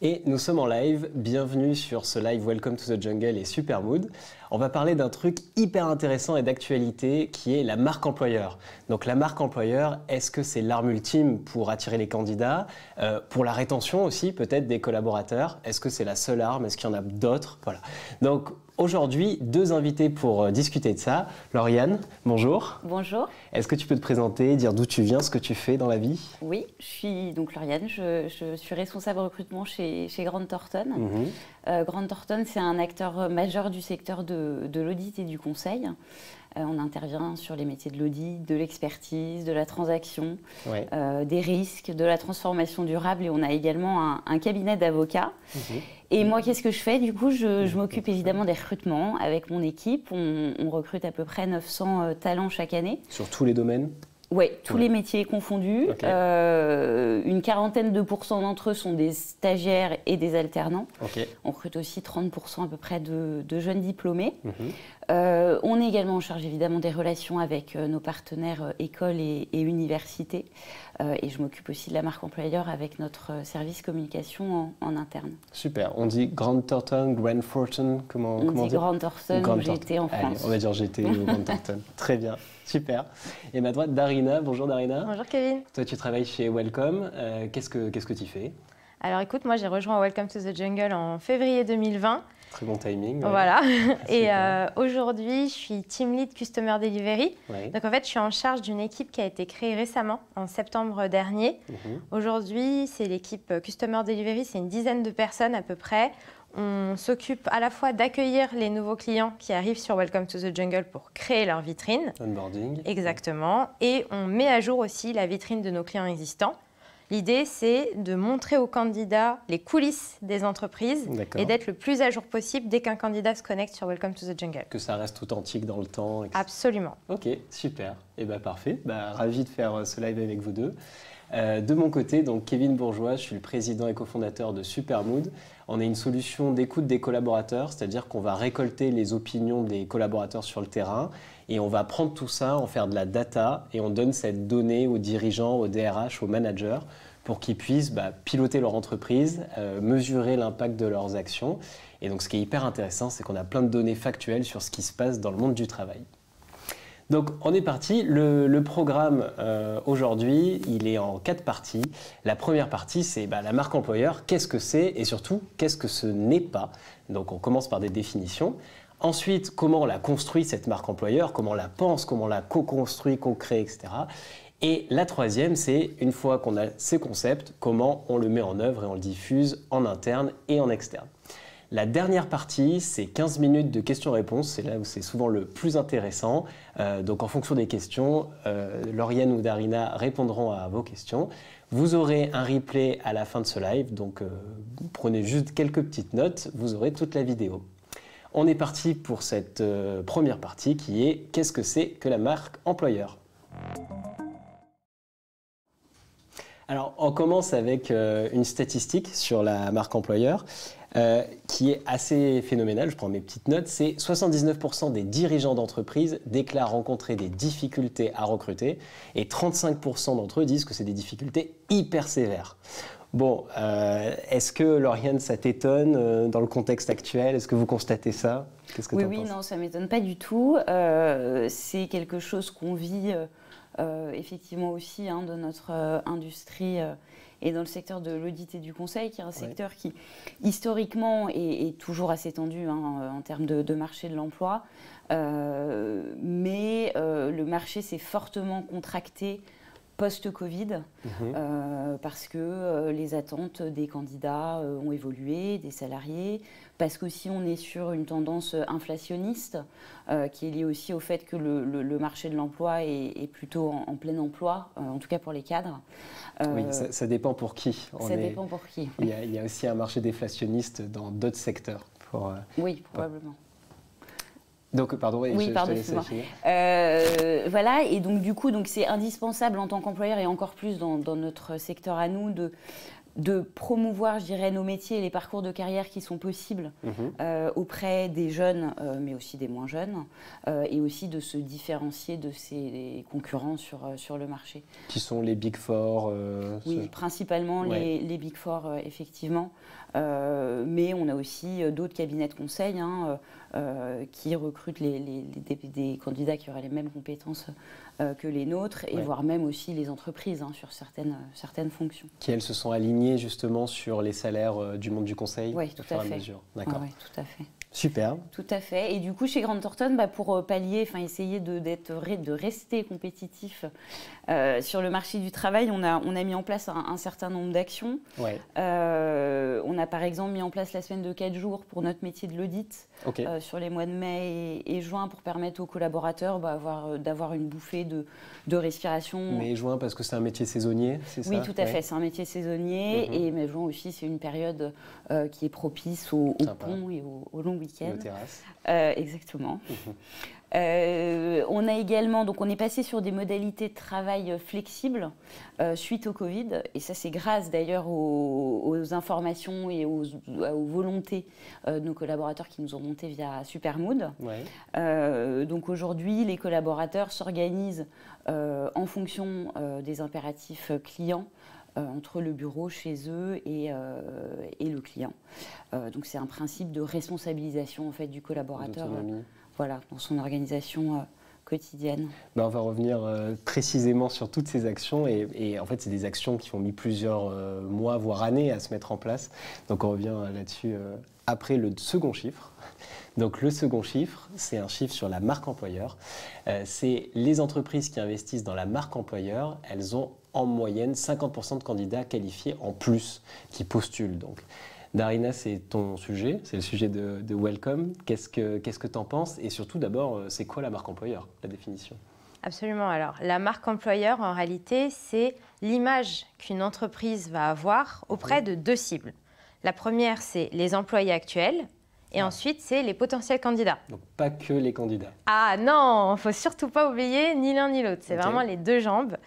Et nous sommes en live. Bienvenue sur ce live Welcome to the Jungle et super mood on va parler d'un truc hyper intéressant et d'actualité qui est la marque employeur. Donc la marque employeur, est-ce que c'est l'arme ultime pour attirer les candidats, euh, pour la rétention aussi peut-être des collaborateurs Est-ce que c'est la seule arme Est-ce qu'il y en a d'autres Voilà. Donc aujourd'hui, deux invités pour euh, discuter de ça. Lauriane, bonjour. Bonjour. Est-ce que tu peux te présenter, dire d'où tu viens, ce que tu fais dans la vie Oui, je suis donc Lauriane, je, suis responsable recrutement chez, chez Thornton. Mmh euh, Grant Thornton, c'est un acteur majeur du secteur de, l'audit et du conseil. Euh, on intervient sur les métiers de l'audit, de l'expertise, de la transaction, euh, des risques, de la transformation durable et on a également un, cabinet d'avocats. Mhm. Et moi, qu'est-ce que je fais Du coup, je, mhm. m'occupe évidemment des recrutements avec mon équipe. on recrute à peu près 900 talents chaque année. Sur tous les domaines oui, tous les métiers confondus. Euh, une quarantaine de pourcents d'entre eux sont des stagiaires et des alternants. On recrute aussi 30% à peu près de, jeunes diplômés. Mhm. Euh, on est également en charge évidemment des relations avec euh, nos partenaires euh, écoles et, universités. et je m'occupe aussi de la marque employeur avec notre service communication en, interne. Super. On dit Grand Thornton, Grand Fortune, comment on dit Grand Thornton, GT en France. on va dire GT ou Grand Thornton. Très bien. Super. Et ma droite, Darina. Bonjour Darina. Bonjour Kevin. Toi, tu travailles chez Welcome. qu'est-ce que tu fais Alors écoute, moi j'ai rejoint Welcome to the Jungle en février 2020. Très bon timing. Voilà. Et euh, aujourd'hui, je suis Team Lead Customer Delivery. Donc en fait, je suis en charge d'une équipe qui a été créée récemment, en septembre dernier. Mhm. Aujourd'hui, c'est l'équipe euh, Customer Delivery, c'est une dizaine de personnes à peu près. On s'occupe à la fois d'accueillir les nouveaux clients qui arrivent sur Welcome to the Jungle pour créer leur vitrine. Onboarding. Exactement. Et on met à jour aussi la vitrine de nos clients existants. L'idée, c'est de montrer aux candidats les coulisses des entreprises et d'être le plus à jour possible dès qu'un candidat se connecte sur Welcome to the Jungle. Que ça reste authentique dans le temps. Absolument. Ok, super. Et eh ben, parfait. Bah, ravi de faire euh, ce live avec vous deux. Euh, de mon côté, donc Kevin Bourgeois, je suis le président et cofondateur de Supermood. On est une solution d'écoute des collaborateurs, c'est-à-dire qu'on va récolter les opinions des collaborateurs sur le terrain et on va prendre tout ça, en faire de la data, et on donne cette donnée aux dirigeants, aux DRH, aux managers, pour qu'ils puissent bah, piloter leur entreprise, euh, mesurer l'impact de leurs actions. Et donc ce qui est hyper intéressant, c'est qu'on a plein de données factuelles sur ce qui se passe dans le monde du travail. Donc on est parti. Le, programme euh, aujourd'hui, il est en quatre parties. La première partie, c'est bah, la marque employeur. Qu'est-ce que c'est et surtout qu'est-ce que ce n'est pas. Donc on commence par des définitions. Ensuite, comment on la construit, cette marque employeur, comment on la pense, comment on la co-construit, co-crée, etc. Et la troisième, c'est une fois qu'on a ces concepts, comment on le met en œuvre et on le diffuse en interne et en externe. La dernière partie, c'est 15 minutes de questions-réponses. C'est là où c'est souvent le plus intéressant. Euh, donc, en fonction des questions, euh, Lauriane ou Darina répondront à vos questions. Vous aurez un replay à la fin de ce live. Donc, euh, prenez juste quelques petites notes. Vous aurez toute la vidéo on est parti pour cette euh, première partie qui est qu'est-ce que c'est que la marque employeur Alors, on commence avec euh, une statistique sur la marque employeur euh, qui est assez phénoménale. Je prends mes petites notes. C'est 79% des dirigeants d'entreprise déclarent rencontrer des difficultés à recruter et 35% d'entre eux disent que c'est des difficultés hyper sévères. Bon, euh, est-ce que Lauriane, ça t'étonne euh, dans le contexte actuel Est-ce que vous constatez ça Qu'est-ce que Oui, oui, non, ça m'étonne pas du tout. Euh, c'est quelque chose qu'on vit effectivement aussi hein, de notre industrie et dans le secteur de l'audit et du conseil, qui est un secteur qui, historiquement, est, toujours assez tendu hein, en termes de marché de l'emploi. mais le marché s'est fortement contracté post-Covid, mhm. euh, parce que euh, les attentes des candidats euh, ont évolué, des salariés, parce qu'aussi on est sur une tendance inflationniste qui est liée aussi au fait que le, marché de l'emploi est, plutôt en, plein emploi, en tout cas pour les cadres. oui, ça, dépend pour qui. ça dépend pour qui. Il y, a, aussi un marché déflationniste dans d'autres secteurs. Pour, oui, probablement. Donc, euh, pardon, oui, pardon, euh, voilà, et donc du coup, donc c'est indispensable en tant qu'employeur et encore plus dans, notre secteur à nous de de promouvoir, je dirais, nos métiers et les parcours de carrière qui sont possibles mhm. euh, auprès des jeunes, euh, mais aussi des moins jeunes, euh, et aussi de se différencier de ses concurrents sur, sur le marché. Qui sont les Big Four Oui, principalement les, Big Four, effectivement. mais on a aussi d'autres cabinets de conseil hein, qui recrutent les, des, candidats qui auraient les mêmes compétences euh, que les nôtres, et voire même aussi les entreprises hein, sur certaines, euh, certaines fonctions. Qui, elles, se sont alignées justement sur les salaires euh, du monde du conseil Oui, tout, à, fait. D'accord. tout à fait. Super. Tout à fait. Et du coup, chez Grand Thornton, bah, pour pallier, enfin essayer de, de rester compétitif sur le marché du travail, on a, on a mis en place un, certain nombre d'actions. on a par exemple mis en place la semaine de 4 jours pour notre métier de l'audit. Euh, sur les mois de mai et, juin pour permettre aux collaborateurs bah, euh, d'avoir une bouffée de, respiration. Mai et juin parce que c'est un métier saisonnier, c'est oui, ça Oui, tout à fait, c'est un métier saisonnier mhm. et mai juin aussi c'est une période euh, qui est propice au pont et au long longs week-ends. exactement. Mhm. Euh, on a également, donc on est passé sur des modalités de travail flexibles euh, suite au Covid, et ça c'est grâce d'ailleurs aux, informations et aux, volontés euh, de nos collaborateurs qui nous ont monté via Supermood. donc aujourd'hui, les collaborateurs s'organisent en fonction des impératifs clients entre le bureau chez eux et, et le client. donc c'est un principe de responsabilisation en fait du collaborateur dans son organisation euh, quotidienne ben, On va revenir euh, précisément sur toutes ces actions et, en fait c'est des actions qui ont mis plusieurs euh, mois voire années à se mettre en place. Donc on revient là-dessus après le second chiffre. Donc le second chiffre, c'est un chiffre sur la marque employeur. c'est les entreprises qui investissent dans la marque employeur, elles ont en moyenne 50% de candidats qualifiés en plus qui postulent. Donc Darina, c'est ton sujet, c'est le sujet de, Welcome. Qu'est-ce que tu en penses Et surtout, d'abord, euh, c'est quoi la marque employeur, la définition Absolument. Alors, la marque employeur, en réalité, c'est l'image qu'une entreprise va avoir auprès de deux cibles. La première, c'est les employés actuels. Et ah. ensuite, c'est les potentiels candidats. Donc, pas que les candidats. Ah non, il faut surtout pas oublier ni l'un ni l'autre. C'est vraiment les deux jambes.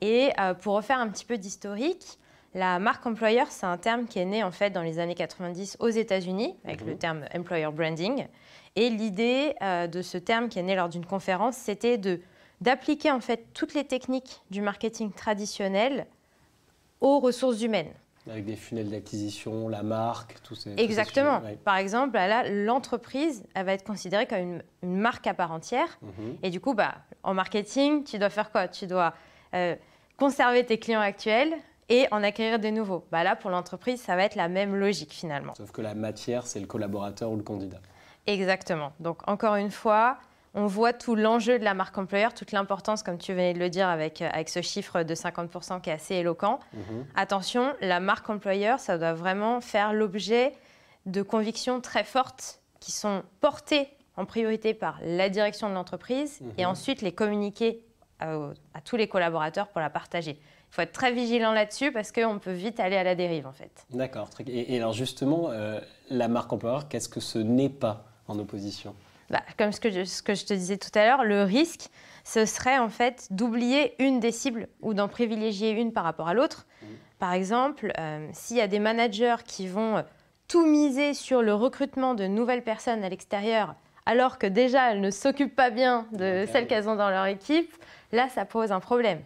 Et euh, pour refaire un petit peu d'historique, la marque employeur, c'est un terme qui est né en fait dans les années 90 aux États-Unis avec mhm. le terme employer branding. Et l'idée euh, de ce terme qui est né lors d'une conférence, c'était de d'appliquer en fait toutes les techniques du marketing traditionnel aux ressources humaines. Avec des funnels d'acquisition, la marque, tout ça. Exactement. Par exemple, là, l'entreprise, elle va être considérée comme une, marque à part entière. Mhm. Et du coup, bah, en marketing, tu dois faire quoi Tu dois euh, conserver tes clients actuels, et en acquérir de nouveaux. Bah là, pour l'entreprise, ça va être la même logique finalement. Sauf que la matière, c'est le collaborateur ou le candidat. Exactement. Donc encore une fois, on voit tout l'enjeu de la marque employeur, toute l'importance, comme tu venais de le dire, avec, euh, avec ce chiffre de 50% qui est assez éloquent. Mhm. Attention, la marque employeur, ça doit vraiment faire l'objet de convictions très fortes qui sont portées en priorité par la direction de l'entreprise et mhm. ensuite les communiquer à tous les collaborateurs pour la partager. Il faut être très vigilant là-dessus parce qu'on peut vite aller à la dérive en fait. D'accord. Et, alors justement, euh, la marque employeur, qu'est-ce que ce n'est pas en opposition bah, Comme ce que, je, ce que je te disais tout à l'heure, le risque, ce serait en fait d'oublier une des cibles ou d'en privilégier une par rapport à l'autre. Mmh. Par exemple, euh, s'il y a des managers qui vont euh, tout miser sur le recrutement de nouvelles personnes à l'extérieur, alors que déjà elles ne s'occupent pas bien de celles qu'elles ont dans leur équipe, là ça pose un problème.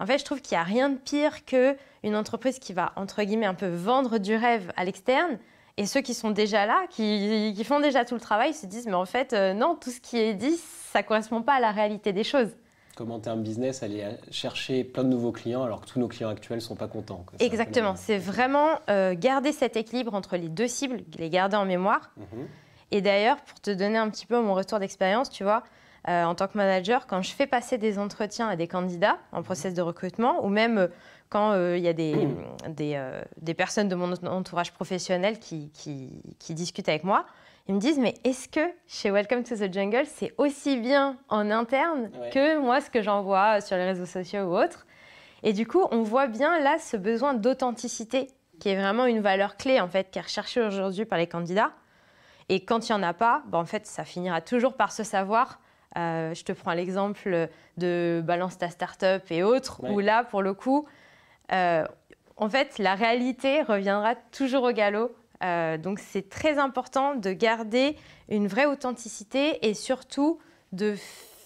En fait, je trouve qu'il n'y a rien de pire qu'une entreprise qui va, entre guillemets, un peu vendre du rêve à l'externe. Et ceux qui sont déjà là, qui, font déjà tout le travail, se disent, mais en fait, euh, non, tout ce qui est dit, ça ne correspond pas à la réalité des choses. Comment termes un business, aller chercher plein de nouveaux clients alors que tous nos clients actuels ne sont pas contents. Exactement, c'est vraiment euh, garder cet équilibre entre les deux cibles, les garder en mémoire. Mhm. Et d'ailleurs, pour te donner un petit peu mon retour d'expérience, tu vois, euh, en tant que manager, quand je fais passer des entretiens à des candidats en process de recrutement, ou même euh, quand euh, il y a des, des, personnes de mon entourage professionnel qui, qui, discutent avec moi, ils me disent mais est-ce que chez Welcome to the Jungle, c'est aussi bien en interne que moi ce que j'envoie sur les réseaux sociaux ou autres Et du coup, on voit bien là ce besoin d'authenticité qui est vraiment une valeur clé en fait qui est recherchée aujourd'hui par les candidats. Et quand il n'y en a pas, bah, en fait, ça finira toujours par se savoir euh, je te prends l'exemple de Balance ta startup et autres, où là, pour le coup, euh, en fait, la réalité reviendra toujours au galop. Euh, donc, c'est très important de garder une vraie authenticité et surtout de,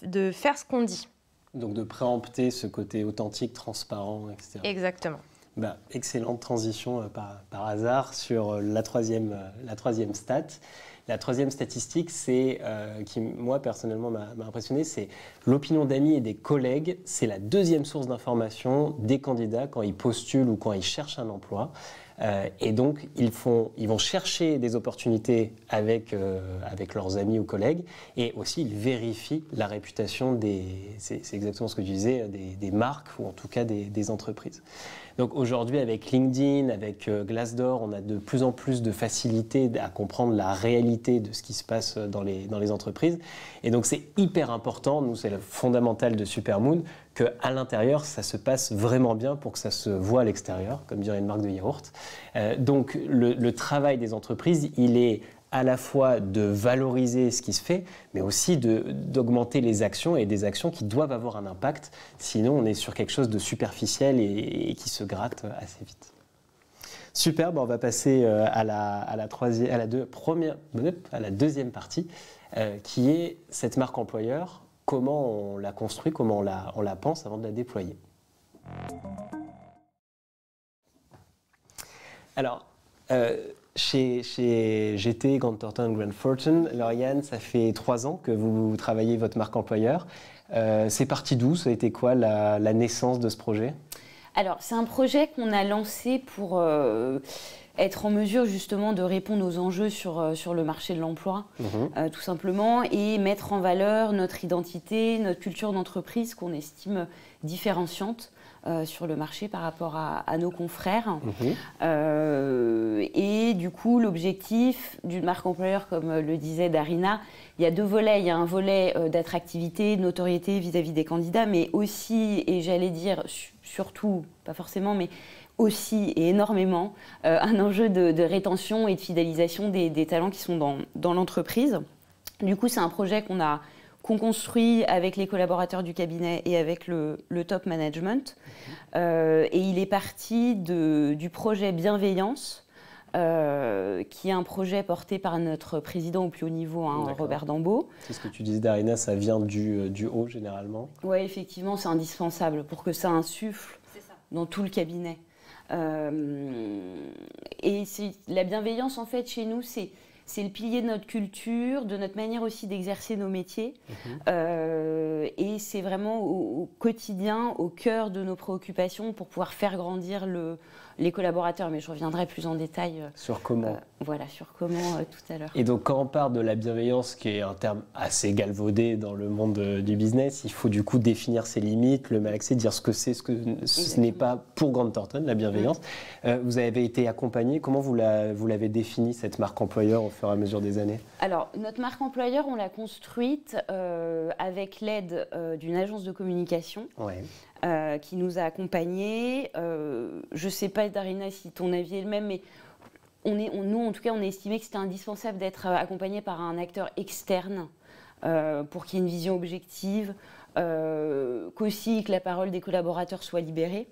de faire ce qu'on dit. Donc, de préempter ce côté authentique, transparent, etc. Exactement. Bah, excellente transition par, par, hasard sur la troisième, la troisième stat. La troisième statistique, c'est euh, qui moi personnellement m'a impressionné, c'est l'opinion d'amis et des collègues. C'est la deuxième source d'information des candidats quand ils postulent ou quand ils cherchent un emploi. Euh, et donc, ils, vont chercher des opportunités euh, avec, leurs amis ou collègues, et aussi ils vérifient la réputation des, c'est, exactement ce que je disais, des, marques ou en tout cas des, entreprises. Donc aujourd'hui, avec LinkedIn, avec euh, Glassdoor, on a de plus en plus de facilité à comprendre la réalité de ce qui se passe dans les, dans les entreprises. Et donc c'est hyper important, nous c'est le fondamental de Supermoon, qu'à l'intérieur, ça se passe vraiment bien pour que ça se voit à l'extérieur, comme dirait une marque de yaourt. Euh, donc le, travail des entreprises, il est à la fois de valoriser ce qui se fait, mais aussi d'augmenter les actions et des actions qui doivent avoir un impact. Sinon, on est sur quelque chose de superficiel et, qui se gratte assez vite. Super, on va passer euh, à la, à la, à la, deuxième partie, euh, qui est cette marque employeur comment on la construit, comment on la, pense avant de la déployer. Alors, euh, chez, chez, GT, Grand Thornton, Grand Fortune, Lauriane, ça fait trois ans que vous travaillez votre marque employeur. Euh, c'est parti d'où Ça a été quoi la, naissance de ce projet Alors, c'est un projet qu'on a lancé pour... Euh, être en mesure justement de répondre aux enjeux sur, euh, sur le marché de l'emploi, mhm. euh, tout simplement, et mettre en valeur notre identité, notre culture d'entreprise qu'on estime différenciante. Euh, sur le marché par rapport à, nos confrères. Mhm. et du coup, l'objectif d'une marque employeur, comme le disait Darina, il y a deux volets. Il y a un volet d'attractivité, de notoriété vis à -vis des candidats, mais aussi, et j'allais dire surtout, pas forcément, mais aussi et énormément euh, un enjeu de, rétention et de fidélisation des, talents qui sont dans, l'entreprise. Du coup, c'est un projet qu'on a qu'on construit avec les collaborateurs du cabinet et avec le, top management. Euh, et il est parti du projet Bienveillance, euh, qui est un projet porté par notre président au plus haut niveau, hein, Robert Dambeau. C'est ce que tu disais, Darina, ça vient du, haut généralement Oui, effectivement, c'est indispensable pour que ça insuffle dans tout le cabinet. Euh, et la bienveillance, en fait, chez nous, c'est c'est le pilier de notre culture, de notre manière aussi d'exercer nos métiers. Mhm. Euh, et c'est vraiment au, au, quotidien, au cœur de nos préoccupations pour pouvoir faire grandir le, les collaborateurs, mais je reviendrai plus en détail. Euh, sur comment euh, Voilà, sur comment euh, tout à l'heure. Et donc quand on parle de la bienveillance, qui est un terme assez galvaudé dans le monde du business, il faut du coup définir ses limites, le malaxer, dire ce que c'est, ce que ce n'est pas pour Grant Thornton, la bienveillance. vous avez été accompagné, comment vous l'avez défini définie, cette marque employeur, au fur et à mesure des années Alors, notre marque employeur, on l'a construite avec l'aide d'une agence de communication. Ouais. Euh, qui nous a accompagnés. Euh, je ne sais pas, Darina, si ton avis est le même, mais on est, nous, en tout cas, on a estimé que c'était indispensable d'être euh, accompagné par un acteur externe pour qu'il y ait une vision objective, qu'aussi que la parole des collaborateurs soit libérée.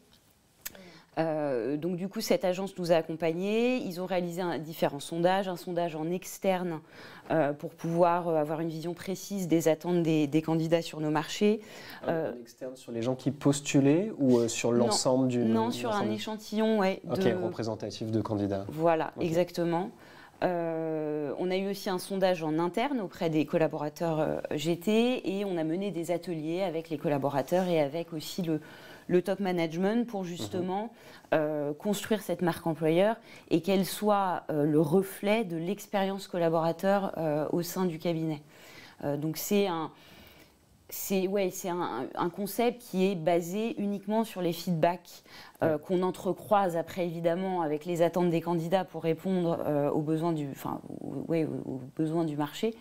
donc du coup, cette agence nous a accompagnés. Ils ont réalisé un, différents sondages, un sondage en externe euh, pour pouvoir euh, avoir une vision précise des attentes des, candidats sur nos marchés. Euh, externe sur les gens qui postulaient ou sur l'ensemble du... Non, sur un échantillon, ouais, Ok, représentatif de candidats. Voilà, exactement. on a eu aussi un sondage en interne auprès des collaborateurs GT et on a mené des ateliers avec les collaborateurs et avec aussi le, le top management pour mhm. justement euh, construire cette marque employeur et qu'elle soit euh, le reflet de l'expérience collaborateur euh, au sein du cabinet. donc c'est un, c'est concept qui est basé uniquement sur les feedbacks qu'on entrecroise après évidemment avec les attentes des candidats pour répondre aux, besoins du, aux, besoins du marché.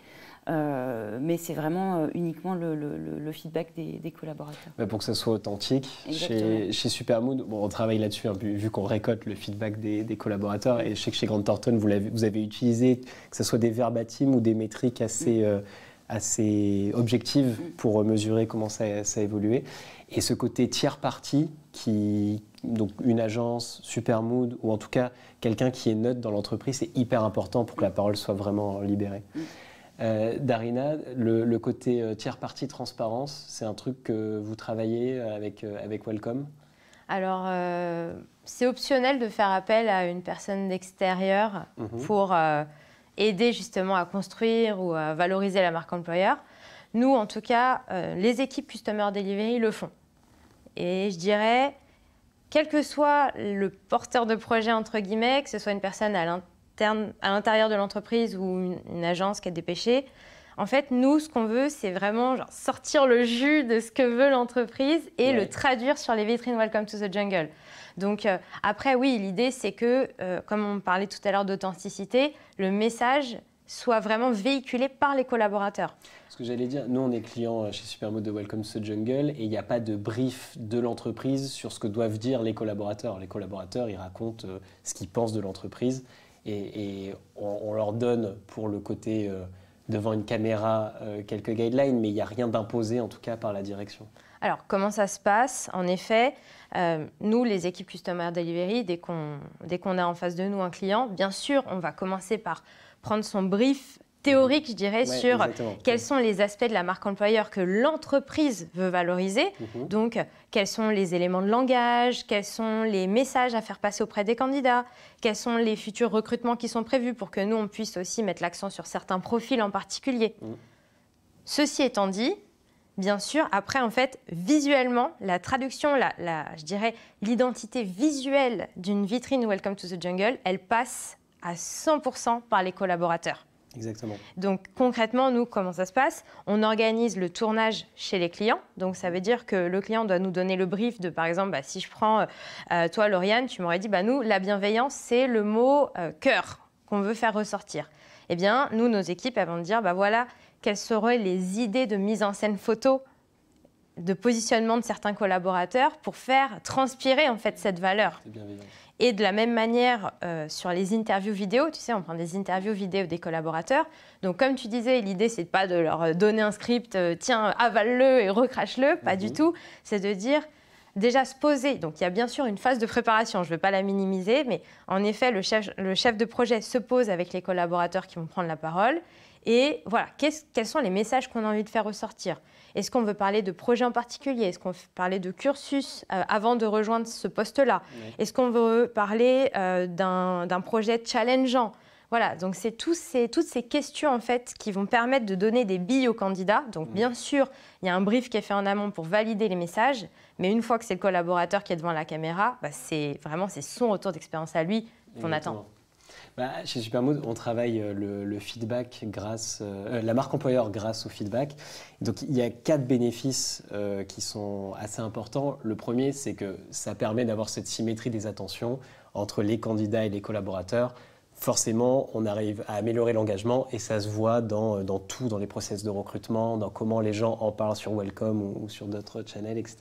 Euh, mais c'est vraiment euh, uniquement le, feedback des, collaborateurs. pour que ça soit authentique, chez, Supermood, bon, on travaille là-dessus, hein, vu, qu'on récolte le feedback des, collaborateurs, et je sais que chez Grand Thornton, vous, avez, utilisé que ce soit des verbatims ou des métriques assez... Mm. Euh, assez objectives mm. pour mesurer comment ça, a évolué. Et ce côté tiers partie qui, donc une agence, Supermood, ou en tout cas quelqu'un qui est neutre dans l'entreprise, c'est hyper important pour que la parole soit vraiment libérée. Mm. Euh, Darina, le, côté euh, tiers partie transparence, c'est un truc que vous travaillez euh, avec, avec Welcome Alors, c'est optionnel de faire appel à une personne d'extérieur mhm. pour aider justement à construire ou à valoriser la marque employeur. Nous, en tout cas, les équipes Customer Delivery le font. Et je dirais, quel que soit le porteur de projet, entre guillemets, que ce soit une personne à l'intérieur, à l'intérieur de l'entreprise ou une, agence qui a dépêchée, En fait, nous, ce qu'on veut, c'est vraiment sortir le jus de ce que veut l'entreprise et le traduire sur les vitrines Welcome to the Jungle. Donc euh, après, oui, l'idée, c'est que, euh, comme on parlait tout à l'heure d'authenticité, le message soit vraiment véhiculé par les collaborateurs. Ce que j'allais dire, nous on est clients euh, chez Supermode de Welcome to the Jungle et il n'y a pas de brief de l'entreprise sur ce que doivent dire les collaborateurs. Les collaborateurs, ils racontent ce qu'ils pensent de l'entreprise et, on, leur donne pour le côté euh, devant une caméra euh, quelques guidelines, mais il n'y a rien d'imposé en tout cas par la direction. Alors comment ça se passe En effet, euh, nous, les équipes Customer Delivery, dès qu'on a en face de nous un client, bien sûr, on va commencer par prendre son brief théorique, je dirais, sur quels sont les aspects de la marque employeur que l'entreprise veut valoriser. Mhm. Donc, quels sont les éléments de langage, quels sont les messages à faire passer auprès des candidats, quels sont les futurs recrutements qui sont prévus pour que nous, on puisse aussi mettre l'accent sur certains profils en particulier. Mhm. Ceci étant dit, bien sûr, après, en fait, visuellement, la traduction, la je dirais, l'identité visuelle d'une vitrine Welcome to the Jungle, elle passe à 100% par les collaborateurs. Exactement. Donc concrètement, nous, comment ça se passe On organise le tournage chez les clients. Donc ça veut dire que le client doit nous donner le brief de, par exemple, bah, si je prends euh, euh, toi, Lauriane, tu m'aurais dit, bah, nous, la bienveillance, c'est le mot euh, cœur qu'on veut faire ressortir. Eh bien, nous, nos équipes, elles vont dire, bah, voilà, quelles seraient les idées de mise en scène photo de positionnement de certains collaborateurs pour faire transpirer en fait cette valeur. Et de la même manière, euh, sur les interviews vidéo, tu sais, on prend des interviews vidéo des collaborateurs. Donc, comme tu disais, l'idée, c'est pas de leur donner un script, euh, tiens, avale-le et recrache-le, pas du mhm. tout. C'est de dire, déjà se poser. Donc il y a bien sûr une phase de préparation, je ne veux pas la minimiser, mais en effet, le chef, le chef de projet se pose avec les collaborateurs qui vont prendre la parole. Et voilà, quels sont les messages qu'on a envie de faire ressortir Est-ce qu'on veut parler de projets en particulier Est-ce qu'on veut parler de cursus euh, avant de rejoindre ce poste-là Est-ce qu'on veut parler euh, d'un projet challengeant voilà, donc c'est toutes ces questions en fait qui vont permettre de donner des billes aux candidats. Donc mm. bien sûr, il y a un brief qui est fait en amont pour valider les messages, mais une fois que c'est le collaborateur qui est devant la caméra, bah, c'est vraiment c'est son retour d'expérience à lui qu'on attend. Bah, chez Supermood, on travaille euh, le, feedback grâce, euh, euh, la marque employeur grâce au feedback. Donc il y a quatre bénéfices qui sont assez importants. Le premier, c'est que ça permet d'avoir cette symétrie des attentions entre les candidats et les collaborateurs. Forcément, on arrive à améliorer l'engagement et ça se voit dans, tout, dans les process de recrutement, dans comment les gens en parlent sur Welcome ou, ou sur d'autres channels, etc.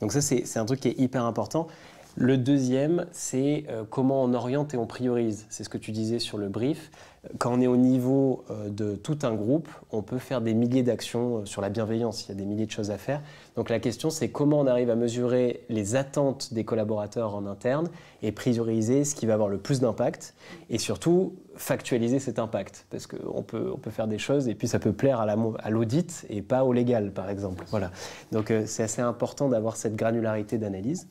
Donc ça, c'est un truc qui est hyper important. Le deuxième, c'est euh, comment on oriente et on priorise. C'est ce que tu disais sur le brief. Quand on est au niveau euh, de tout un groupe, on peut faire des milliers d'actions euh, sur la bienveillance. Il y a des milliers de choses à faire. Donc la question, c'est comment on arrive à mesurer les attentes des collaborateurs en interne et prioriser ce qui va avoir le plus d'impact. Et surtout, factualiser cet impact. Parce qu'on peut, faire des choses et puis ça peut plaire à l'audit et pas au légal, par exemple. Donc c'est assez important d'avoir cette granularité d'analyse.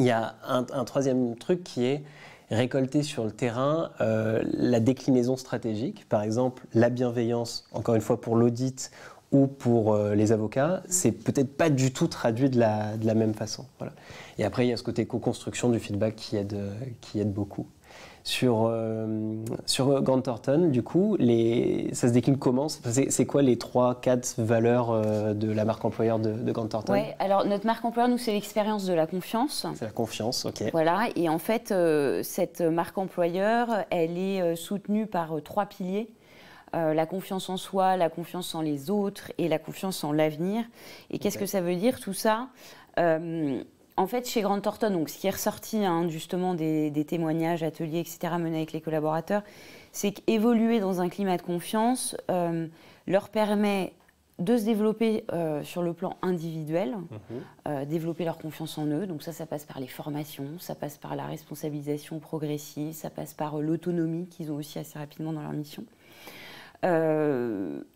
Il y a un, troisième truc qui est récolter sur le terrain euh, la déclinaison stratégique. Par exemple, la bienveillance, encore une fois, pour l'audit ou pour euh, les avocats, c'est peut-être pas du tout traduit de la, même façon. Et après, il y a ce côté co-construction du feedback qui aide euh, beaucoup. Sur, euh, sur Grant Thornton, du coup, les, ça se décline comment C'est quoi les 3-4 valeurs euh, de la marque employeur de, de Grant Thornton Oui, alors notre marque employeur, nous, c'est l'expérience de la confiance. C'est la confiance, ok. Voilà, et en fait, euh, cette marque employeur, elle est soutenue par trois piliers. la confiance en soi, la confiance en les autres et la confiance en l'avenir. Et qu'est-ce que ça veut dire tout ça en fait, chez Grand Thornton, donc ce qui est ressorti hein, justement des, témoignages, ateliers, etc., menés avec les collaborateurs, c'est qu'évoluer dans un climat de confiance euh, leur permet de se développer euh, sur le plan individuel, mhm. euh, développer leur confiance en eux. Donc ça, ça passe par les formations, ça passe par la responsabilisation progressive, ça passe par l'autonomie qu'ils ont aussi assez rapidement dans leur mission.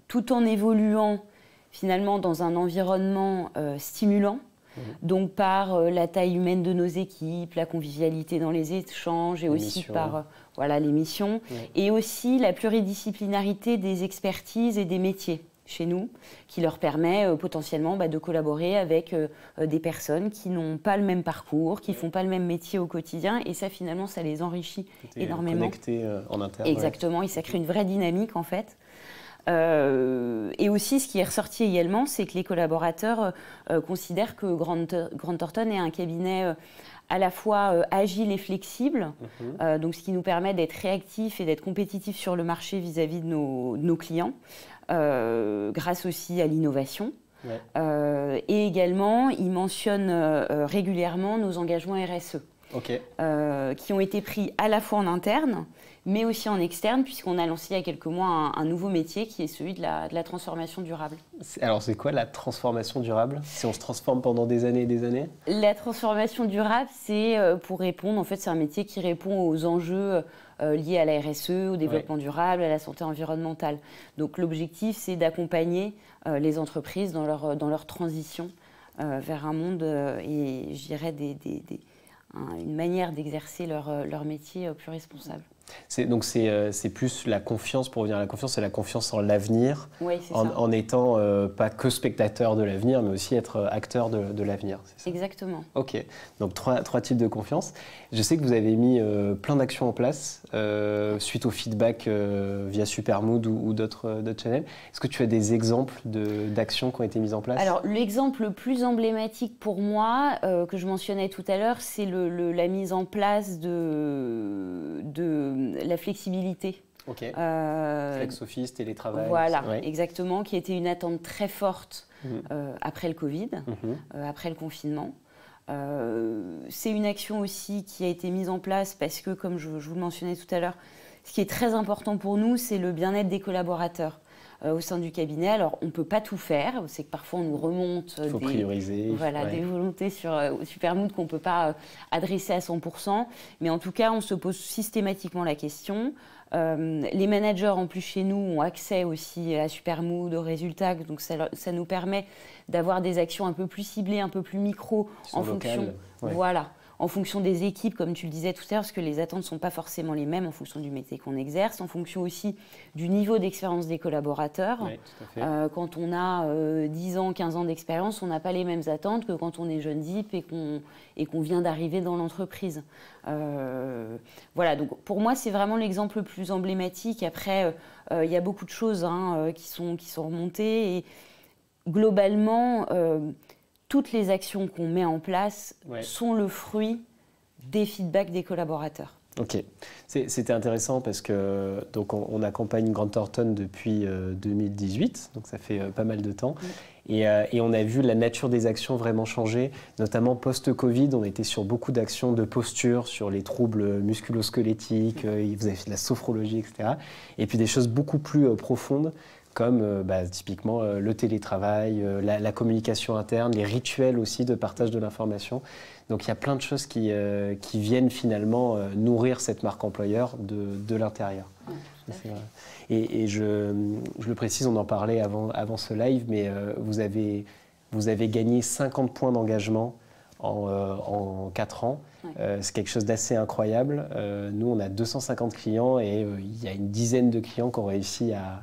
tout en évoluant finalement dans un environnement stimulant, Mhm. donc par euh, la taille humaine de nos équipes, la convivialité dans les échanges et aussi par euh, voilà, les missions, et aussi la pluridisciplinarité des expertises et des métiers chez nous, qui leur permet euh, potentiellement bah, de collaborer avec des personnes qui n'ont pas le même parcours, qui ne font pas le même métier au quotidien, et ça finalement, ça les enrichit énormément. Connectés en interne. Exactement, et ça crée une vraie dynamique en fait. Euh, et aussi, ce qui est ressorti également, c'est que les collaborateurs euh, euh, considèrent que Grand Thornton est un cabinet à la fois agile et flexible, mhm. donc ce qui nous permet d'être réactifs et d'être compétitifs sur le marché vis-à-vis de, nos, clients, grâce aussi à l'innovation. et également, ils mentionnent régulièrement nos engagements RSE. qui ont été pris à la fois en interne, mais aussi en externe, puisqu'on a lancé il y a quelques mois un, nouveau métier qui est celui de la, transformation durable. Alors c'est quoi la transformation durable Si on se transforme pendant des années et des années La transformation durable, c'est euh, pour répondre, en fait c'est un métier qui répond aux enjeux euh, liés à la RSE, au développement durable, à la santé environnementale. Donc l'objectif c'est d'accompagner euh, les entreprises dans leur, dans leur transition vers un monde et je dirais une manière d'exercer leur, leur métier plus responsable donc euh, c'est plus la confiance, pour revenir à la confiance, c'est la confiance en l'avenir, en, en, étant euh, pas que spectateur de l'avenir, mais aussi être euh, acteur de, l'avenir. Exactement. Ok, donc trois, types de confiance. Je sais que vous avez mis plein d'actions en place suite au feedback via Supermood ou, d'autres channels. Est-ce que tu as des exemples d'actions qui ont été mises en place Alors l'exemple le plus emblématique pour moi, que je mentionnais tout à l'heure, c'est la mise en place de euh, la flexibilité. Ok. Euh, Flex office, télétravail. Voilà, exactement, qui était une attente très forte mhm. euh, après le Covid, mhm. après le confinement. c'est une action aussi qui a été mise en place parce que, comme je, je vous le mentionnais tout à l'heure, ce qui est très important pour nous, c'est le bien-être des collaborateurs. Euh, au sein du cabinet. Alors, on ne peut pas tout faire. C'est que parfois, on nous remonte euh, des, voilà, des volontés sur euh, Supermood qu'on ne peut pas adresser à 100%. Mais en tout cas, on se pose systématiquement la question. les managers, en plus, chez nous, ont accès aussi à Supermood, aux résultats. Donc, ça, nous permet d'avoir des actions un peu plus ciblées, un peu plus micro, en fonction. Voilà en fonction des équipes, comme tu le disais tout à l'heure, parce que les attentes ne sont pas forcément les mêmes en fonction du métier qu'on exerce, en fonction aussi du niveau d'expérience des collaborateurs. Euh, quand on a 10 euh, ans, 15 ans d'expérience, on n'a pas les mêmes attentes que quand on est jeune DIP et qu'on vient d'arriver dans l'entreprise. Euh, voilà, donc pour moi, c'est vraiment l'exemple le plus emblématique. Après, il y a beaucoup de choses hein, qui, sont, qui sont remontées. Et globalement, toutes les actions qu'on met en place sont le fruit des feedbacks des collaborateurs. Ok, c'était intéressant parce que donc on, accompagne Grant Thornton depuis 2018, euh, donc ça fait euh, pas mal de temps, mm. et, euh, et, on a vu la nature des actions vraiment changer, notamment post-Covid, on était sur beaucoup d'actions de posture, sur les troubles musculosquelettiques, vous avez fait de la sophrologie, etc. Et puis des choses beaucoup plus profondes comme euh, bah, typiquement euh, le télétravail, euh, la, communication interne, les rituels aussi de partage de l'information. Donc il y a plein de choses qui, qui viennent finalement nourrir cette marque employeur de, l'intérieur. et, je, le précise, on en parlait avant, avant ce live, mais vous, avez, vous avez gagné 50 points d'engagement en, 4 ans. c'est quelque chose d'assez incroyable. nous, on a 250 clients et il y a une dizaine de clients qui ont réussi à,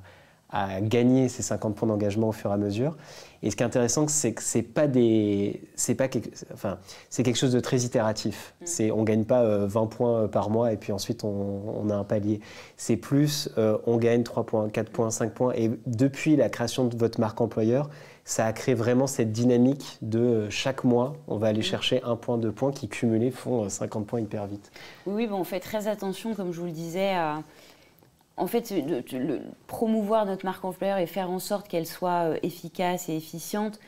à gagner ces 50 points d'engagement au fur et à mesure. Et ce qui est intéressant, c'est que c'est pas des, c'est pas, quelque, enfin, c'est quelque chose de très itératif. On mm. C'est, on gagne pas 20 euh, points euh, par mois et puis ensuite on, a un palier. C'est plus, euh, on gagne 3 points, 4 points, 5 points. Et depuis la création de votre marque employeur, ça a créé vraiment cette dynamique de chaque mois, on va aller mm. chercher un point, deux points qui cumulés font 50 points hyper vite. Oui, bon, on fait très attention, comme je vous le disais en fait, de, promouvoir notre marque employeur et faire en sorte qu'elle soit euh, efficace et efficiente,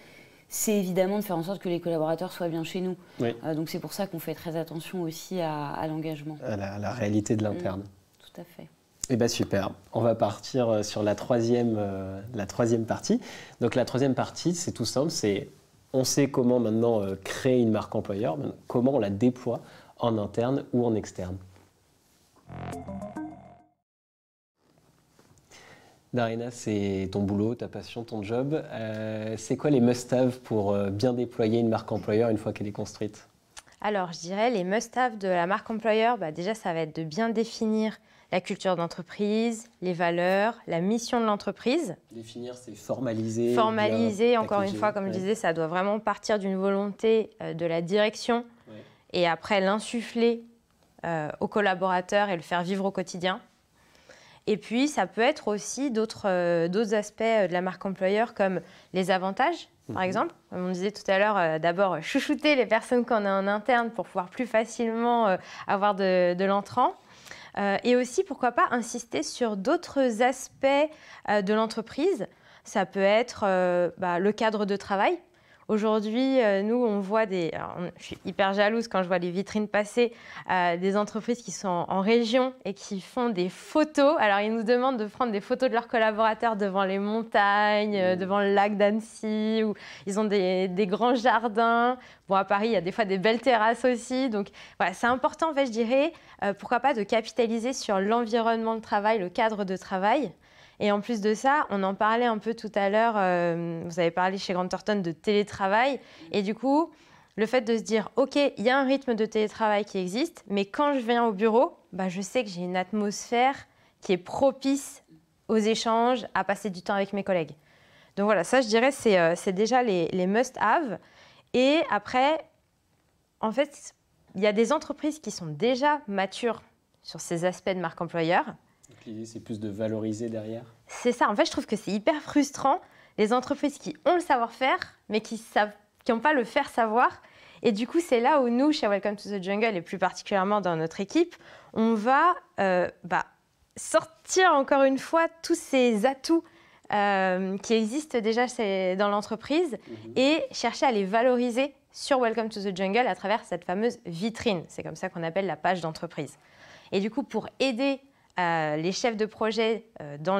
c'est évidemment de faire en sorte que les collaborateurs soient bien chez nous. Euh, donc c'est pour ça qu'on fait très attention aussi à, l'engagement. À, la, réalité de l'interne. Mm. tout à fait. Eh bien super, on va partir euh, sur la troisième, la troisième partie. Donc la troisième partie, c'est tout simple, c'est on sait comment maintenant créer une marque employeur, comment on la déploie en interne ou en externe. Darina, c'est ton boulot, ta passion, ton job. Euh, c'est quoi les must-have pour euh, bien déployer une marque employeur une fois qu'elle est construite Alors, je dirais les must-have de la marque employeur, bah, déjà, ça va être de bien définir la culture d'entreprise, les valeurs, la mission de l'entreprise. Définir, c'est formaliser. Formaliser, encore une fois, comme je disais, ça doit vraiment partir d'une volonté euh, de la direction et après l'insuffler aux collaborateurs et le faire vivre au quotidien. Et puis, ça peut être aussi d'autres euh, aspects euh, de la marque employeur comme les avantages, par mhm. exemple. Comme on disait tout à l'heure, euh, d'abord chouchouter les personnes qu'on a en interne pour pouvoir plus facilement avoir de, l'entrant. et aussi, pourquoi pas, insister sur d'autres aspects de l'entreprise. Ça peut être bah, le cadre de travail, Aujourd'hui, euh, nous, on voit des. je suis hyper jalouse quand je vois les vitrines passer euh, des entreprises qui sont en région et qui font des photos. Alors, ils nous demandent de prendre des photos de leurs collaborateurs devant les montagnes, euh, mmh. devant le lac d'Annecy, où ils ont des, grands jardins. Bon, à Paris, il y a des fois des belles terrasses aussi. Donc, voilà, c'est important, je dirais, pourquoi pas de capitaliser sur l'environnement de travail, le cadre de travail. Et en plus de ça, on en parlait un peu tout à l'heure, euh, vous avez parlé chez Grant Thornton de télétravail, et du coup, le fait de se dire, OK, il y a un rythme de télétravail qui existe, mais quand je viens au bureau, bah, je sais que j'ai une atmosphère qui est propice aux échanges, à passer du temps avec mes collègues. Donc voilà, ça je dirais, c'est euh, déjà les, les must-have. Et après, en fait, il y a des entreprises qui sont déjà matures sur ces aspects de marque employeur, c'est plus de valoriser derrière C'est ça. En fait, je trouve que c'est hyper frustrant les entreprises qui ont le savoir-faire, mais qui savent, qui n'ont pas le faire savoir. Et du coup, c'est là où nous, chez Welcome to the Jungle, et plus particulièrement dans notre équipe, on va euh, bah, sortir encore une fois tous ces atouts euh, qui existent déjà dans l'entreprise mhm. et chercher à les valoriser sur Welcome to the Jungle à travers cette fameuse vitrine. C'est comme ça qu'on appelle la page d'entreprise. Et du coup, pour aider euh, les chefs de projet euh, dans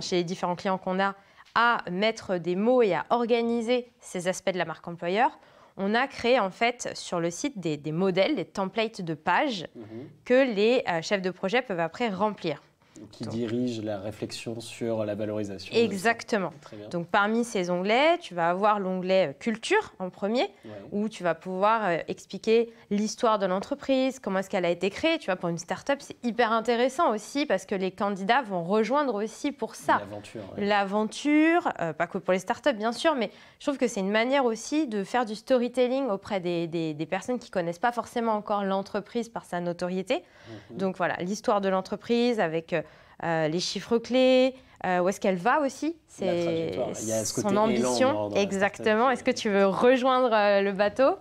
chez les différents clients qu'on a à mettre des mots et à organiser ces aspects de la marque employeur, on a créé en fait sur le site des, modèles, des templates de pages mhm. que les euh, chefs de projet peuvent après remplir qui dirige la réflexion sur la valorisation. Exactement. Donc parmi ces onglets, tu vas avoir l'onglet euh, culture en premier, où tu vas pouvoir euh, expliquer l'histoire de l'entreprise, comment est-ce qu'elle a été créée. Tu vois, pour une start-up, c'est hyper intéressant aussi parce que les candidats vont rejoindre aussi pour ça. L'aventure. L'aventure, euh, pas que pour les start-up bien sûr, mais je trouve que c'est une manière aussi de faire du storytelling auprès des, personnes qui connaissent pas forcément encore l'entreprise par sa notoriété. Mhm. Donc voilà, l'histoire de l'entreprise avec euh, les chiffres clés, euh, où est-ce qu'elle va aussi C'est son ambition. Exactement. Est-ce que tu veux rejoindre euh, le bateau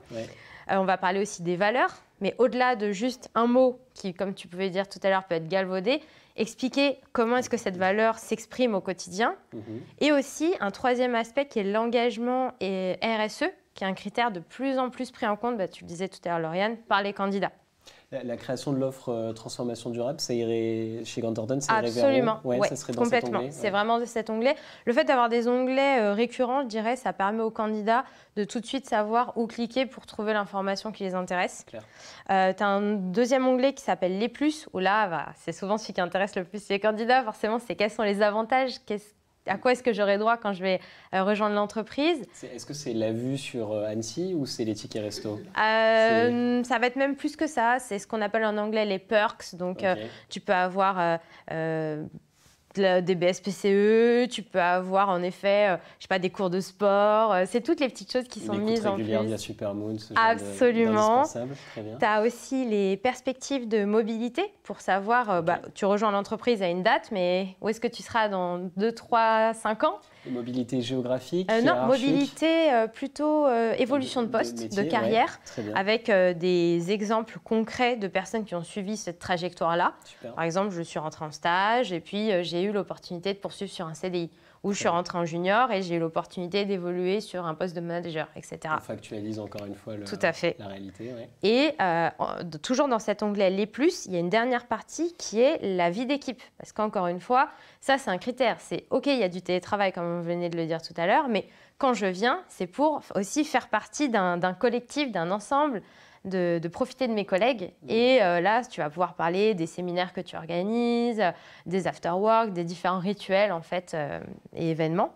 On va parler aussi des valeurs, mais au-delà de juste un mot qui, comme tu pouvais dire tout à l'heure, peut être galvaudé, expliquer comment est-ce que cette mhm. valeur s'exprime au quotidien. Mhm. Et aussi un troisième aspect qui est l'engagement et RSE, qui est un critère de plus en plus pris en compte, bah, tu le disais tout à l'heure, Lauriane, par les candidats. La, création de l'offre euh, transformation durable, ça irait chez Grant ça complètement. C'est vraiment de cet onglet. Le fait d'avoir des onglets euh, récurrents, je dirais, ça permet aux candidats de tout de suite savoir où cliquer pour trouver l'information qui les intéresse. Euh, tu as un deuxième onglet qui s'appelle les plus, où là, bah, c'est souvent celui qui intéresse le plus les candidats. Forcément, c'est quels sont les avantages, quest à quoi est-ce que j'aurai droit quand je vais euh, rejoindre l'entreprise. Est-ce que c'est la vue sur euh, Annecy ou c'est les tickets resto euh, Ça va être même plus que ça. C'est ce qu'on appelle en anglais les perks. Donc, tu peux avoir des BSPCE, tu peux avoir en effet, euh, je sais pas, des cours de sport. Euh, c'est toutes les petites choses qui sont mises en place. via Supermoon, ce Absolument. Tu as aussi les perspectives de mobilité pour savoir, euh, bah, tu rejoins l'entreprise à une date, mais où est-ce que tu seras dans 2, 3, 5 ans Mobilité géographique euh, Non, mobilité euh, plutôt euh, évolution de, poste, de, carrière, avec des exemples concrets de personnes qui ont suivi cette trajectoire-là. Par exemple, je suis rentrée en stage et puis j'ai eu l'opportunité de poursuivre sur un CDI où je suis rentrée en junior et j'ai eu l'opportunité d'évoluer sur un poste de manager, etc. On factualise encore une fois Tout à fait. la réalité. Et euh, toujours dans cet onglet Les plus, il y a une dernière partie qui est la vie d'équipe. Parce qu'encore une fois, ça c'est un critère. C'est OK, il y a du télétravail comme vous venez de le dire tout à l'heure, mais quand je viens, c'est pour aussi faire partie d'un collectif, d'un ensemble, de, profiter de mes collègues. Mmh. Et euh, là, tu vas pouvoir parler des séminaires que tu organises, des after-work, des différents rituels en fait euh, et événements.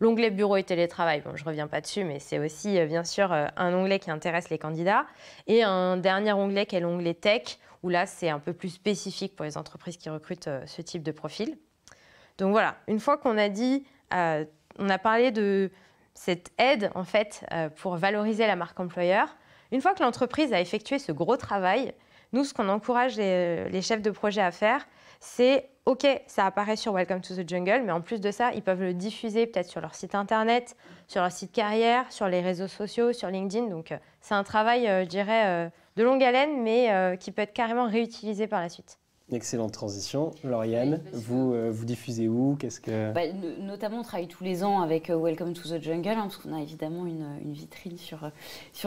L'onglet bureau et télétravail, je ne reviens pas dessus, mais c'est aussi euh, bien sûr un onglet qui intéresse les candidats. Et un dernier onglet qui est l'onglet tech, où là c'est un peu plus spécifique pour les entreprises qui recrutent ce type de profil. Donc voilà, une fois qu'on a dit, on a parlé de cette aide en fait pour valoriser la marque employeur, une fois que l'entreprise a effectué ce gros travail, nous, ce qu'on encourage euh, les, chefs de projet à faire, c'est OK, ça apparaît sur Welcome to the Jungle, mais en plus de ça, ils peuvent le diffuser peut-être sur leur site internet, sur leur site carrière, sur les réseaux sociaux, sur LinkedIn. Donc, euh, c'est un travail, euh, je dirais, de longue haleine, mais qui peut être carrément réutilisé par la suite. Excellente transition. Lauriane, vous, euh, vous diffusez où Qu'est-ce que... Bah, notamment, on travaille tous les ans avec euh, Welcome to the Jungle, hein, parce qu'on a évidemment une, euh, vitrine sur,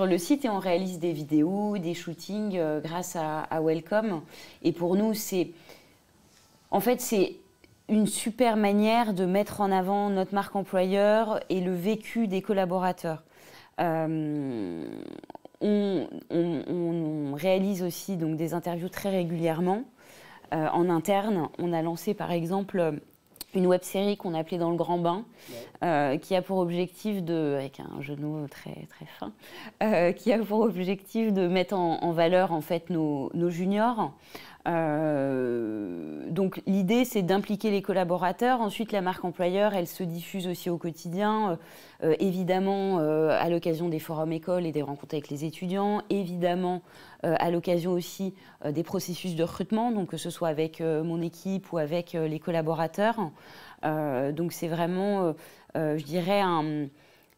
le site et on réalise des vidéos, des shootings grâce à, Welcome. Et pour nous, c'est. En fait, c'est une super manière de mettre en avant notre marque employeur et le vécu des collaborateurs. on, on, réalise aussi donc, des interviews très régulièrement. Euh, en interne. On a lancé par exemple euh, une web série qu'on appelait Dans le Grand Bain, euh, qui a pour objectif de, avec un genou très, très fin, qui a pour objectif de mettre en, valeur en fait nos, juniors. donc l'idée, c'est d'impliquer les collaborateurs. Ensuite, la marque employeur, elle se diffuse aussi au quotidien, évidemment à l'occasion des forums écoles et des rencontres avec les étudiants, évidemment euh, à l'occasion aussi euh, des processus de recrutement, donc que ce soit avec euh, mon équipe ou avec les collaborateurs. donc c'est vraiment, je dirais,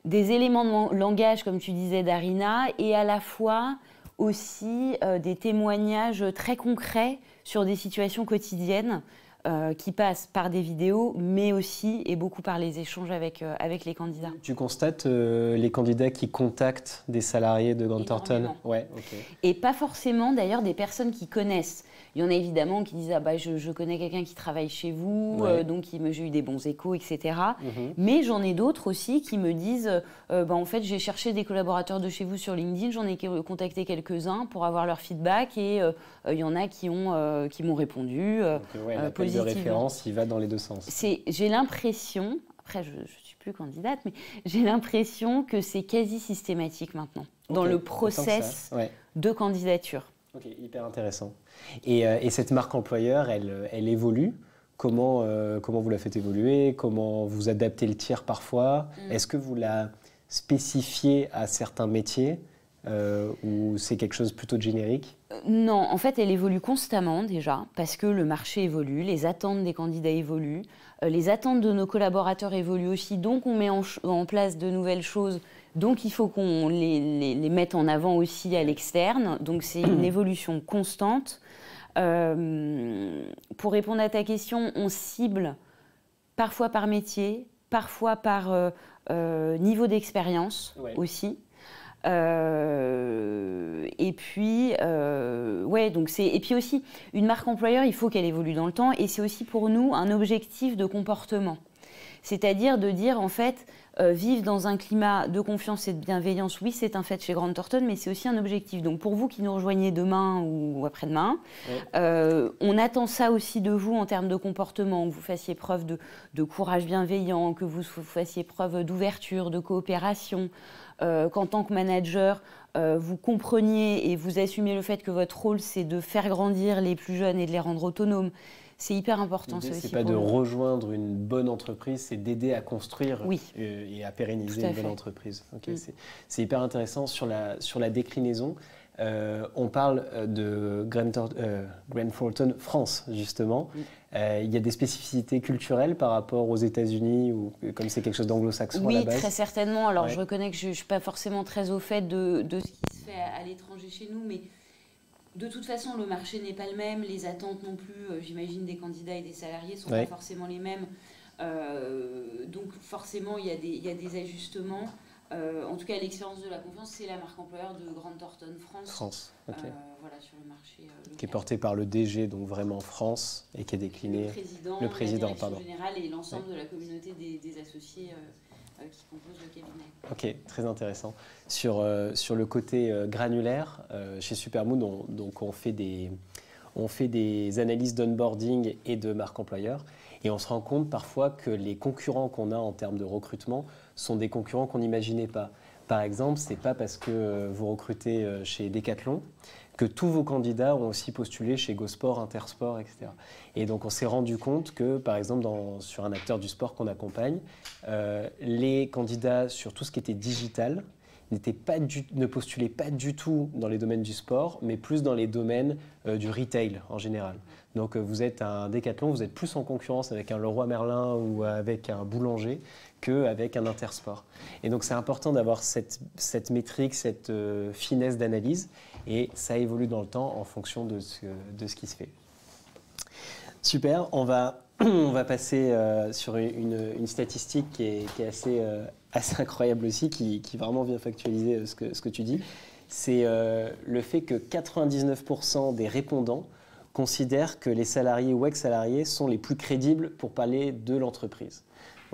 des éléments de langage, comme tu disais, Darina, et à la fois aussi des témoignages très concrets sur des situations quotidiennes euh, qui passent par des vidéos, mais aussi et beaucoup par les échanges avec, euh, les candidats. Tu constates euh, les candidats qui contactent des salariés de Grant Thornton ouais, Et pas forcément d'ailleurs des personnes qui connaissent. Il y en a évidemment qui disent Ah, bah, je, connais quelqu'un qui travaille chez vous, euh, donc il donc j'ai eu des bons échos, etc. Mhm. Mais j'en ai d'autres aussi qui me disent euh, bah, En fait, j'ai cherché des collaborateurs de chez vous sur LinkedIn, j'en ai contacté quelques-uns pour avoir leur feedback et euh, il y en a qui ont qui m'ont répondu. Donc, ouais, de référence, il va dans les deux sens. J'ai l'impression, après je ne suis plus candidate, mais j'ai l'impression que c'est quasi systématique maintenant, dans le process de candidature. Ok, hyper intéressant. Euh, et, cette marque employeur, elle, euh, évolue comment, euh, comment vous la faites évoluer Comment vous adaptez le tir parfois mm. Est-ce que vous la spécifiez à certains métiers ou c'est quelque chose plutôt de générique Non, en fait, elle évolue constamment déjà, parce que le marché évolue, les attentes des candidats évoluent, les attentes de nos collaborateurs évoluent aussi, donc on met en place de nouvelles choses donc il faut qu'on les, mette en avant aussi à l'externe. Donc c'est une évolution constante. Euh, pour répondre à ta question, on cible parfois par métier, parfois par euh, euh, niveau d'expérience aussi. et puis, donc c'est et puis aussi une marque employeur, il faut qu'elle évolue dans le temps, et c'est aussi pour nous un objectif de comportement, c'est-à-dire de dire en fait, euh, vivre dans un climat de confiance et de bienveillance, oui, c'est un fait chez grande Thornton, mais c'est aussi un objectif. Donc pour vous qui nous rejoignez demain ou après-demain, euh, on attend ça aussi de vous en termes de comportement, que vous fassiez preuve de, courage bienveillant, que vous fassiez preuve d'ouverture, de coopération, euh, qu'en tant que manager, vous compreniez et vous assumez le fait que votre rôle, c'est de faire grandir les plus jeunes et de les rendre autonomes, c'est hyper important. L'idée, ce n'est pas de rejoindre une bonne entreprise, c'est d'aider à construire et à pérenniser une bonne entreprise. Mm. C'est hyper intéressant sur la, sur la déclinaison. Euh, on parle euh, de euh, Grand, Thornton France, justement. il y a des spécificités culturelles par rapport aux États-Unis, ou comme c'est quelque chose d'anglo-saxon oui, très certainement. Alors, je reconnais que je ne suis pas forcément très au fait de, ce qui se fait à, à l'étranger chez nous, mais de toute façon, le marché n'est pas le même, les attentes non plus, euh, j'imagine, des candidats et des salariés ne sont pas forcément les mêmes. Euh, donc forcément, il y, a des, ajustements. Euh, en tout cas, l'expérience de la confiance, c'est la marque employeur de Grande Thornton France. France, voilà, sur le marché. qui est portée par le DG, donc vraiment France, et qui est décliné. Le président, le président la pardon. et l'ensemble de la communauté des associés euh, cabinet. Ok, très intéressant. Sur, euh, sur le côté euh, granulaire, chez Supermood, on, donc on fait des, on fait des analyses d'onboarding et de marque employeur. Et on se rend compte parfois que les concurrents qu'on a en termes de recrutement sont des concurrents qu'on n'imaginait pas. Par exemple, ce n'est pas parce que vous recrutez chez Decathlon que tous vos candidats ont aussi postulé chez GoSport, Intersport, etc. Et donc on s'est rendu compte que, par exemple, sur un acteur du sport qu'on accompagne, euh, les candidats sur tout ce qui était digital pas ne postulaient pas du tout dans les domaines du sport, mais plus dans les domaines euh, du retail en général. Donc euh, vous êtes un décathlon, vous êtes plus en concurrence avec un Leroy Merlin ou avec un boulanger qu'avec un intersport. Et donc c'est important d'avoir cette, cette métrique, cette finesse d'analyse et ça évolue dans le temps en fonction de ce, qui se fait. Super, on va, passer euh, sur une, statistique qui est, euh, assez, incroyable aussi, qui, vraiment vient factualiser euh, ce que, tu dis. C'est le fait que 99% des répondants considèrent que les salariés ou ex-salariés sont les plus crédibles pour parler de l'entreprise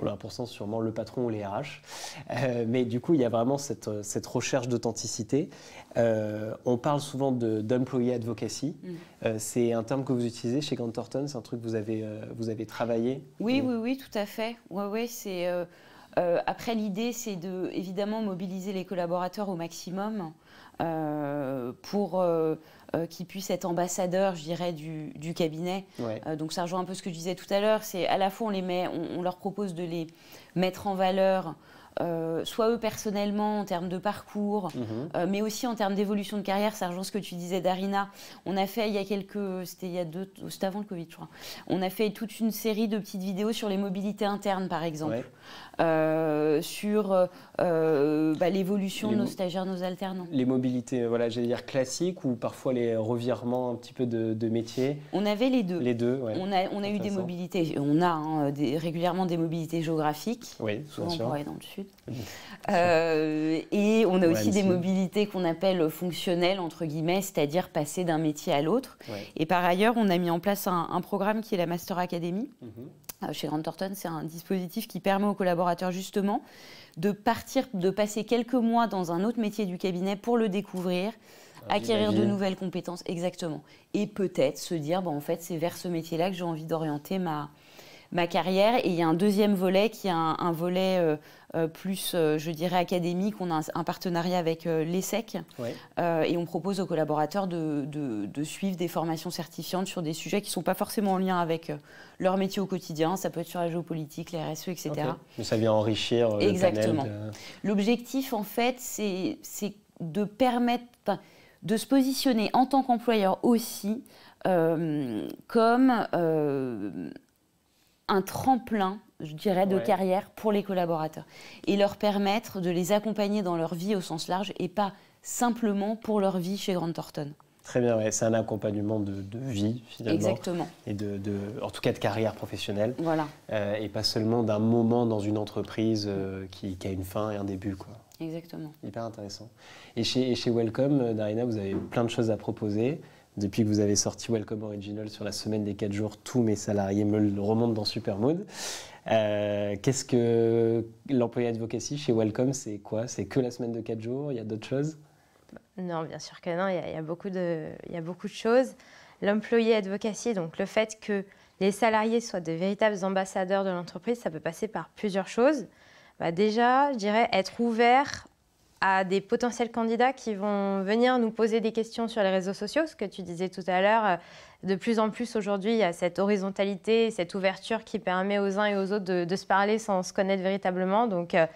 pour 1% sûrement le patron ou les RH. Euh, mais du coup, il y a vraiment cette, euh, recherche d'authenticité. Euh, on parle souvent d'employee advocacy. Mm. c'est un terme que vous utilisez chez Grant Thornton, c'est un truc que vous avez, vous avez travaillé Oui, oui, oui, tout à fait. Ouais, ouais, c'est, après, l'idée, c'est de évidemment mobiliser les collaborateurs au maximum pour euh, qui puisse être ambassadeur, je dirais, du, cabinet. Euh, donc ça rejoint un peu ce que je disais tout à l'heure, c'est à la fois on les met, on leur propose de les mettre en valeur euh, soit eux personnellement en termes de parcours, mhm. euh, mais aussi en termes d'évolution de carrière. Ça rejoint ce que tu disais, Darina. On a fait il y a quelques, c'était il y a deux, c'était avant le Covid, je crois. On a fait toute une série de petites vidéos sur les mobilités internes, par exemple, euh, sur bah, l'évolution de nos stagiaires, nos alternants. Les mobilités, voilà, j'allais dire classiques ou parfois les revirements un petit peu de, de métier. On avait les deux. Les deux, On a, on a eu des mobilités, on a hein, des, régulièrement des mobilités géographiques. Oui, souvent on dans le euh, et on a aussi des mobilités qu'on appelle fonctionnelles, entre guillemets, c'est-à-dire passer d'un métier à l'autre. Et par ailleurs, on a mis en place un, programme qui est la Master Academy. Mhm. Euh, chez Grant Thornton, c'est un dispositif qui permet aux collaborateurs justement de partir, de passer quelques mois dans un autre métier du cabinet pour le découvrir, ah, acquérir de nouvelles compétences, exactement. Et peut-être se dire, bon, bah, en fait, c'est vers ce métier-là que j'ai envie d'orienter ma, ma carrière. Et il y a un deuxième volet qui est un, volet euh, euh, plus, euh, je dirais, académique. On a un, partenariat avec l'ESSEC et on propose aux collaborateurs de, suivre des formations certifiantes sur des sujets qui ne sont pas forcément en lien avec leur métier au quotidien. Ça peut être sur la géopolitique, les RSE, etc. ça vient enrichir le Exactement. L'objectif, en fait, c'est de permettre de se positionner en tant qu'employeur aussi comme un tremplin, je dirais, de carrière pour les collaborateurs et leur permettre de les accompagner dans leur vie au sens large et pas simplement pour leur vie chez Grand Thornton. Très bien, c'est un accompagnement de, vie finalement. Exactement. Et de, en tout cas de carrière professionnelle. Voilà. Euh, et pas seulement d'un moment dans une entreprise euh, qui, a une fin et un début. Quoi. Exactement. Hyper intéressant. Et chez, et chez Welcome, euh, Darina, vous avez plein de choses à proposer. Depuis que vous avez sorti Welcome Original sur la semaine des 4 jours, tous mes salariés me le remontent dans Supermood. Euh, Qu'est-ce que l'employé advocacy chez Welcome, c'est quoi C'est que la semaine de 4 jours Il y a d'autres choses Non, bien sûr que non, il y, a, beaucoup, de, il y a beaucoup de choses. L'employé advocacy, donc le fait que les salariés soient de véritables ambassadeurs de l'entreprise, ça peut passer par plusieurs choses. Bah déjà, je dirais être ouvert à des potentiels candidats qui vont venir nous poser des questions sur les réseaux sociaux, ce que tu disais tout à l'heure. Euh, de plus en plus aujourd'hui, il y a cette horizontalité, cette ouverture qui permet aux uns et aux autres de, se parler sans se connaître véritablement. Donc, euh,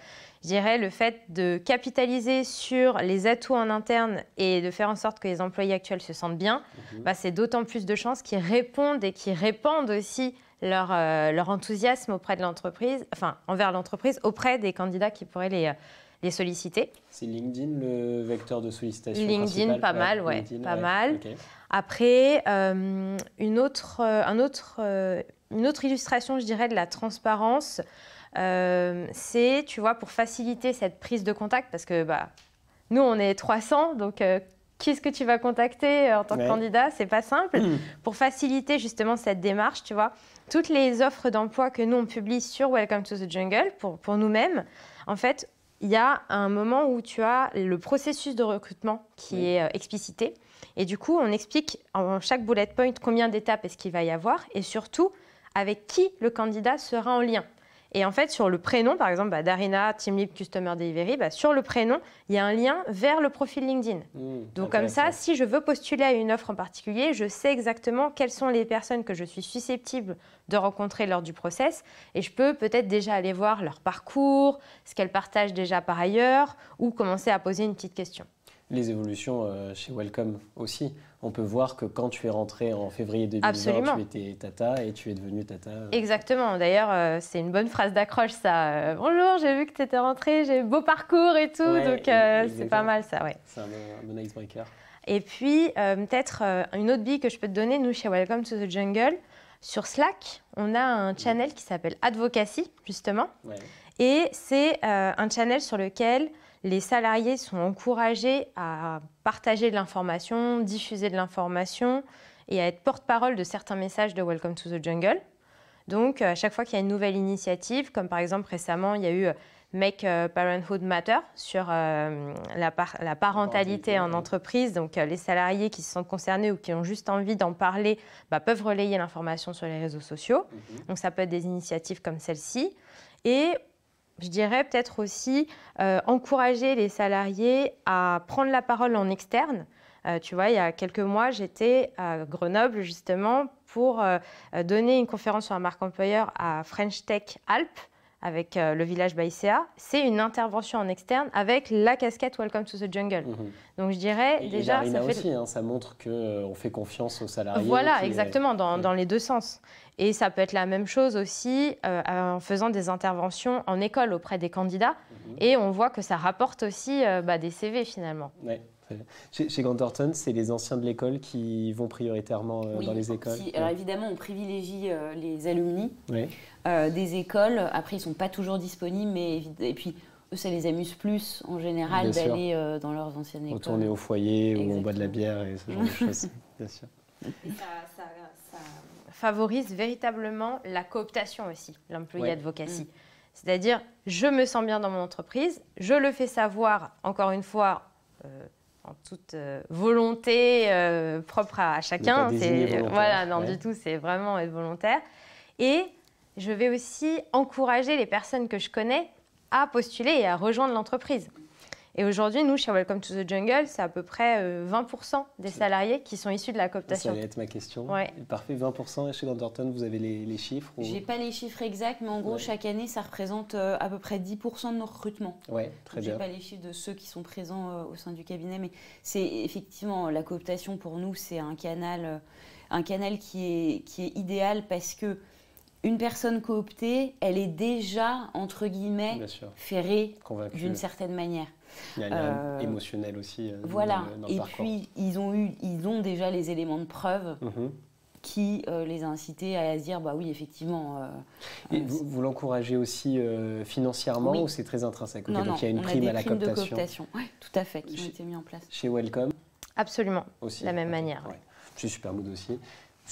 je dirais le fait de capitaliser sur les atouts en interne et de faire en sorte que les employés actuels se sentent bien, mhm. bah, c'est d'autant plus de chances qu'ils répondent et qu'ils répandent aussi leur, euh, leur enthousiasme auprès de l'entreprise, enfin envers l'entreprise, auprès des candidats qui pourraient les les C'est LinkedIn le vecteur de sollicitation LinkedIn, pas mal, ouais, pas mal. Après, euh, une, autre, euh, un autre, euh, une autre illustration, je dirais, de la transparence, c'est, tu vois, pour faciliter cette prise de contact, parce que bah, nous, on est 300, donc qu'est-ce que tu vas contacter en tant que candidat C'est pas simple. Hmm. Pour faciliter justement cette démarche, tu vois, toutes les offres d'emploi que nous on publie sur Welcome to the Jungle pour, pour nous-mêmes, en fait, il y a un moment où tu as le processus de recrutement qui est euh, explicité. Et du coup, on explique en chaque bullet point combien d'étapes est-ce qu'il va y avoir et surtout avec qui le candidat sera en lien. Et en fait, sur le prénom, par exemple, bah, Darina, Team Lead Customer Delivery, bah, sur le prénom, il y a un lien vers le profil LinkedIn. Mmh, Donc comme ça, si je veux postuler à une offre en particulier, je sais exactement quelles sont les personnes que je suis susceptible de rencontrer lors du process et je peux peut-être déjà aller voir leur parcours, ce qu'elles partagent déjà par ailleurs ou commencer à poser une petite question les évolutions euh, chez Welcome aussi. On peut voir que quand tu es rentré en février 2020, tu étais tata et tu es devenue tata. Euh. Exactement. D'ailleurs, euh, c'est une bonne phrase d'accroche, ça. Bonjour, j'ai vu que tu étais rentré j'ai beau parcours et tout. donc, e-, c'est pas mal, ça, ouais. C'est un, bon icebreaker. Et puis, peut-être une autre bille que je peux te donner, nous, chez Welcome to the Jungle, sur Slack, on a un mm. channel qui s'appelle Advocacy, justement. Et c'est un channel sur lequel les salariés sont encouragés à partager de l'information, diffuser de l'information et à être porte-parole de certains messages de Welcome to the Jungle. Donc, euh, à chaque fois qu'il y a une nouvelle initiative, comme par exemple récemment, il y a eu euh, Make euh, Parenthood Matter sur la, parentalité en entreprise. Donc, les salariés qui se sentent concernés ou qui ont juste envie d'en parler bah, peuvent relayer l'information sur les réseaux sociaux. Mhm. Donc, ça peut être des initiatives comme celle-ci. Et je dirais peut-être aussi euh, encourager les salariés à prendre la parole en externe. Euh, tu vois, il y a quelques mois, j'étais à Grenoble justement pour euh, donner une conférence sur la marque employeur à French Tech Alpes avec euh, le village Baïséa, c'est une intervention en externe avec la casquette Welcome to the Jungle. Mhm. Donc je dirais déjà... ça aussi, hein, ça montre qu'on euh, on fait confiance aux salariés. Voilà, exactement, dans, dans, les deux sens. Et ça peut être la même chose aussi euh, en faisant des interventions en école auprès des candidats. Mhm. Et on voit que ça rapporte aussi bah, des CV finalement. Ouais. Chez, chez Grant Thornton, c'est les anciens de l'école qui vont prioritairement euh, dans les écoles. Oui, alors évidemment, on privilégie euh, les alumni euh, des écoles. Après, ils ne sont pas toujours disponibles, mais et puis eux, ça les amuse plus en général d'aller dans leurs anciennes écoles. Retourner au foyer où ou boit de la bière et ce genre de choses, bien sûr. ça, favorise véritablement la cooptation aussi, l'employé advocacy. Mm. C'est-à-dire, je me sens bien dans mon entreprise, je le fais savoir, encore une fois, en toute euh, volonté euh, propre à, chacun. C'est, euh, voilà, non, du tout, c'est vraiment être volontaire. Et je vais aussi encourager les personnes que je connais à postuler et à rejoindre l'entreprise. Et aujourd'hui, nous, chez Welcome to the Jungle, c'est à peu près 20% euh, des salariés qui sont issus de la cooptation. Ça allait être ma question. Parfait, 20%. chez Landerton, vous avez les, chiffres ou... J'ai pas les chiffres exacts, mais en gros, chaque année, ça représente euh, à peu près 10% de nos recrutements. Ouais, très bien. pas les chiffres de ceux qui sont présents euh, au sein du cabinet, mais c'est effectivement la cooptation pour nous, c'est un canal, un canal qui est, qui est idéal parce que une personne cooptée, elle est déjà, entre guillemets, ferrée d'une certaine manière. Il y a euh, émotionnel aussi. Euh, voilà. et puis ils ont eu, ils ont déjà les éléments de preuve. Mhm. qui euh, les incitaient à se dire bah oui effectivement. Et vous, l'encouragez aussi financièrement ou c'est très intrinsèque non, il y a une prime à la primes De tout à fait, qui ont été mis en place. Chez Welcome. Absolument. Aussi. De la même manière. Ouais. super beau dossier.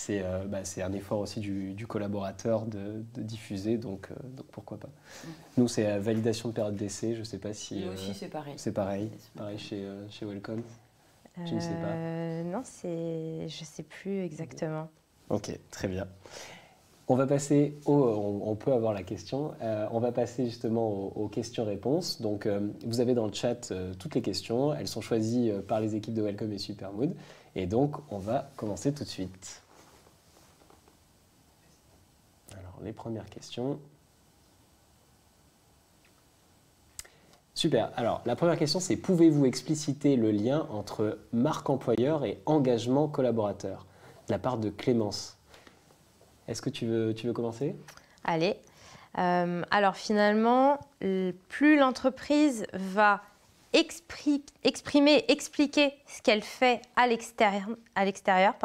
Euh, bah, c'est un effort aussi du, collaborateur de, diffuser, donc, euh, pourquoi pas. Mm. Nous, c'est la euh, validation de période d'essai, je ne sais pas si... Nous aussi, c'est pareil. C'est pareil, pareil chez, chez Welcome Je ne sais pas. Non, je ne sais plus exactement. Ok, très bien. On va passer au, on, peut avoir la question. on va passer justement aux, aux questions-réponses. Donc, vous avez dans le chat toutes les questions. Elles sont choisies par les équipes de Welcome et Supermood. Et donc, on va commencer tout de suite. les premières questions. Super. Alors, la première question, c'est pouvez-vous expliciter le lien entre marque employeur et engagement collaborateur de la part de Clémence Est-ce que tu veux, tu veux commencer Allez. Euh, alors, finalement, plus l'entreprise va exprimer, expliquer ce qu'elle fait à l'extérieur,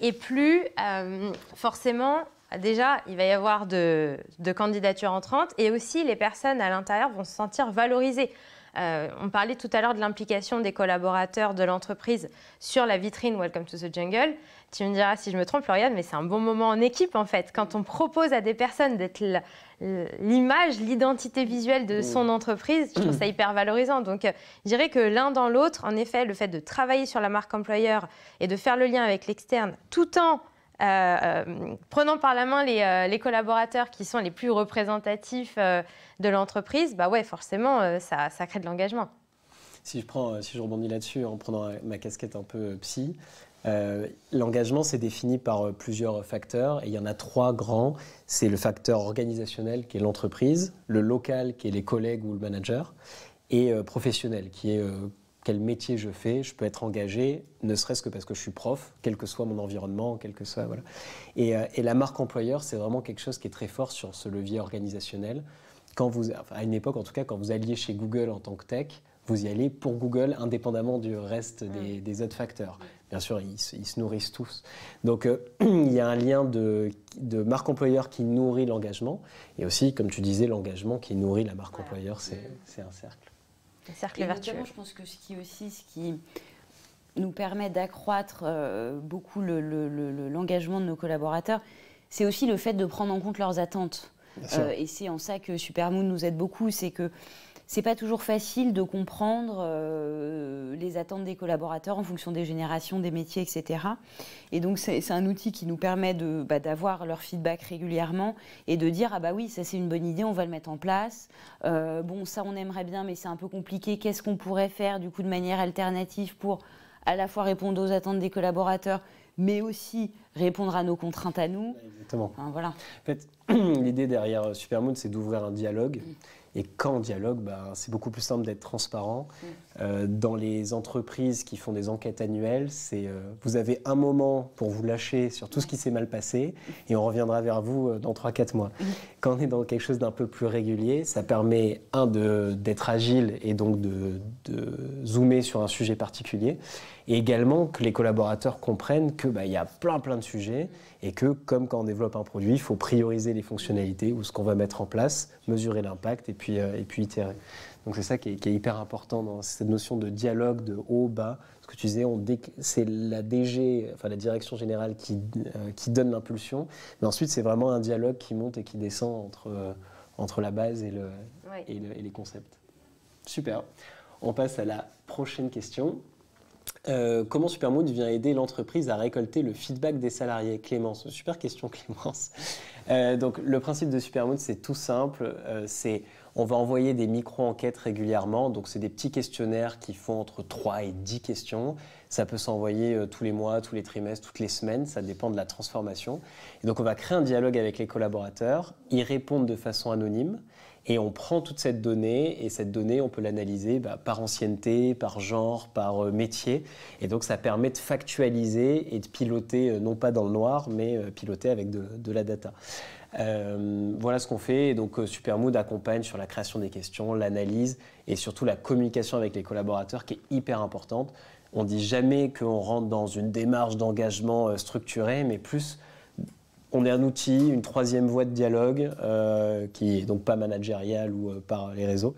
et plus euh, forcément ah, déjà, il va y avoir de, candidatures entrantes et aussi les personnes à l'intérieur vont se sentir valorisées. Euh, on parlait tout à l'heure de l'implication des collaborateurs de l'entreprise sur la vitrine Welcome to the Jungle. Tu me diras si je me trompe, Lauriane, mais c'est un bon moment en équipe en fait. Quand on propose à des personnes d'être l'image, l'identité visuelle de son mmh. entreprise, je trouve ça hyper valorisant. Donc euh, je dirais que l'un dans l'autre, en effet, le fait de travailler sur la marque employeur et de faire le lien avec l'externe tout en euh, euh, prenant par la main euh, les, collaborateurs qui sont les plus représentatifs de l'entreprise, bah ouais, forcément, ça, ça, crée de l'engagement. Si je, prends, si je rebondis là-dessus en prenant ma casquette un peu psy, l'engagement c'est défini par plusieurs facteurs et il y en a trois grands. C'est le facteur organisationnel qui est l'entreprise, le local qui est les collègues ou le manager, et professionnel qui est quel métier je fais, je peux être engagé, ne serait-ce que parce que je suis prof, quel que soit mon environnement, quel que soit. Voilà. Et, euh, la marque employeur, c'est vraiment quelque chose qui est très fort sur ce levier organisationnel. Quand vous, à une époque, en tout cas, quand vous alliez chez Google en tant que tech, vous y allez pour Google, indépendamment du reste des, autres facteurs. Bien sûr, ils, se nourrissent tous. Donc, euh, il y a un lien de, de marque employeur qui nourrit l'engagement, et aussi, comme tu disais, l'engagement qui nourrit la marque employeur, c'est un cercle je pense que ce qui aussi, ce qui nous permet d'accroître euh, beaucoup l'engagement de nos collaborateurs, c'est aussi le fait de prendre en compte leurs attentes. Euh, et c'est en ça que Supermoon nous aide beaucoup, c'est que c'est pas toujours facile de comprendre euh, les attentes des collaborateurs en fonction des générations, des métiers, etc. Et donc c'est un outil qui nous permet de bah, d'avoir leur feedback régulièrement et de dire ah bah oui ça c'est une bonne idée, on va le mettre en place. Euh, bon ça on aimerait bien mais c'est un peu compliqué. Qu'est-ce qu'on pourrait faire du coup de manière alternative pour à la fois répondre aux attentes des collaborateurs mais aussi répondre à nos contraintes à nous. Exactement. voilà. En fait, l'idée derrière Supermood, c'est d'ouvrir un dialogue. Mm. Et quand on dialogue, ben, c'est beaucoup plus simple d'être transparent. Mm. Euh, dans les entreprises qui font des enquêtes annuelles, c'est euh, vous avez un moment pour vous lâcher sur tout ce qui s'est mal passé et on reviendra vers vous euh, dans 3-4 mois. Quand on est dans quelque chose d'un peu plus régulier, ça permet, un, d'être agile et donc de, zoomer sur un sujet particulier et également que les collaborateurs comprennent qu'il bah, y a plein plein de sujets et que, comme quand on développe un produit, il faut prioriser les fonctionnalités ou ce qu'on va mettre en place, mesurer l'impact et, et puis itérer. Donc c'est ça qui est, hyper important dans cette notion de dialogue, de haut, bas. Ce que tu disais, c'est la DG, enfin la direction générale qui, euh, qui donne l'impulsion, mais ensuite c'est vraiment un dialogue qui monte et qui descend entre, euh, entre la base et, le, et, les concepts. Super. On passe à la prochaine question. Euh, comment Supermood vient aider l'entreprise à récolter le feedback des salariés Clémence, super question Clémence. donc le principe de Supermood, c'est tout simple, c'est on va envoyer des micro-enquêtes régulièrement. Donc, c'est des petits questionnaires qui font entre 3 et 10 questions. Ça peut s'envoyer euh, tous les mois, tous les trimestres, toutes les semaines. Ça dépend de la transformation. donc, on va créer un dialogue avec les collaborateurs. Ils répondent de façon anonyme. Et on prend toute cette donnée, et cette donnée, on peut l'analyser bah, par ancienneté, par genre, par euh, métier. Et donc, ça permet de factualiser et de piloter, euh, non pas dans le noir, mais piloter avec de la data. Euh, voilà ce qu'on fait. Et donc, euh, Supermood accompagne sur la création des questions, l'analyse et surtout la communication avec les collaborateurs qui est hyper importante. On ne dit jamais qu'on rentre dans une démarche d'engagement euh, structurée, mais plus on est un outil, une troisième voie de dialogue euh, qui est donc pas managériale ou euh, par les réseaux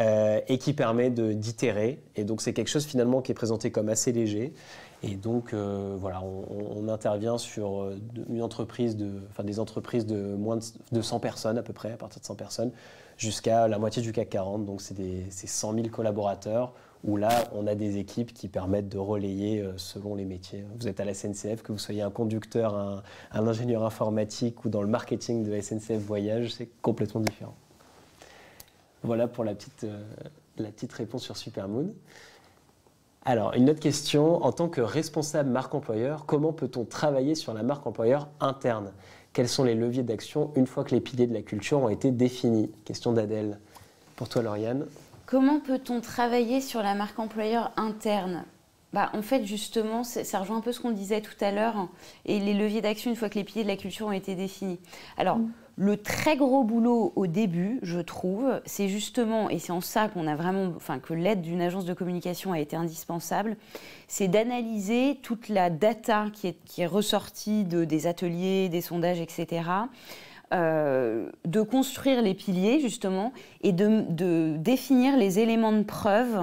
euh, et qui permet d'itérer. Et donc c'est quelque chose finalement qui est présenté comme assez léger. Et donc voilà, on, intervient sur une entreprise des entreprises de moins de 100 personnes à peu près, à partir de 100 personnes, jusqu'à la moitié du CAC 40. Donc c'est 100 000 collaborateurs où là, on a des équipes qui permettent de relayer euh, selon les métiers. Vous êtes à la SNCF, que vous soyez un conducteur, un, ingénieur informatique ou dans le marketing de SNCF Voyage, c'est complètement différent. Voilà pour la petite, euh, la petite réponse sur Supermoon. Alors, une autre question. En tant que responsable marque employeur, comment peut-on travailler sur la marque employeur interne Quels sont les leviers d'action une fois que les piliers de la culture ont été définis Question d'Adèle. Pour toi, Lauriane Comment peut-on travailler sur la marque employeur interne bah, en fait, justement, ça rejoint un peu ce qu'on disait tout à l'heure hein, et les leviers d'action une fois que les piliers de la culture ont été définis. Alors, mm. le très gros boulot au début, je trouve, c'est justement, et c'est en ça qu'on a vraiment, enfin, que l'aide d'une agence de communication a été indispensable, c'est d'analyser toute la data qui est, qui est ressortie de, des ateliers, des sondages, etc. Euh, de construire les piliers, justement, et de, définir les éléments de preuve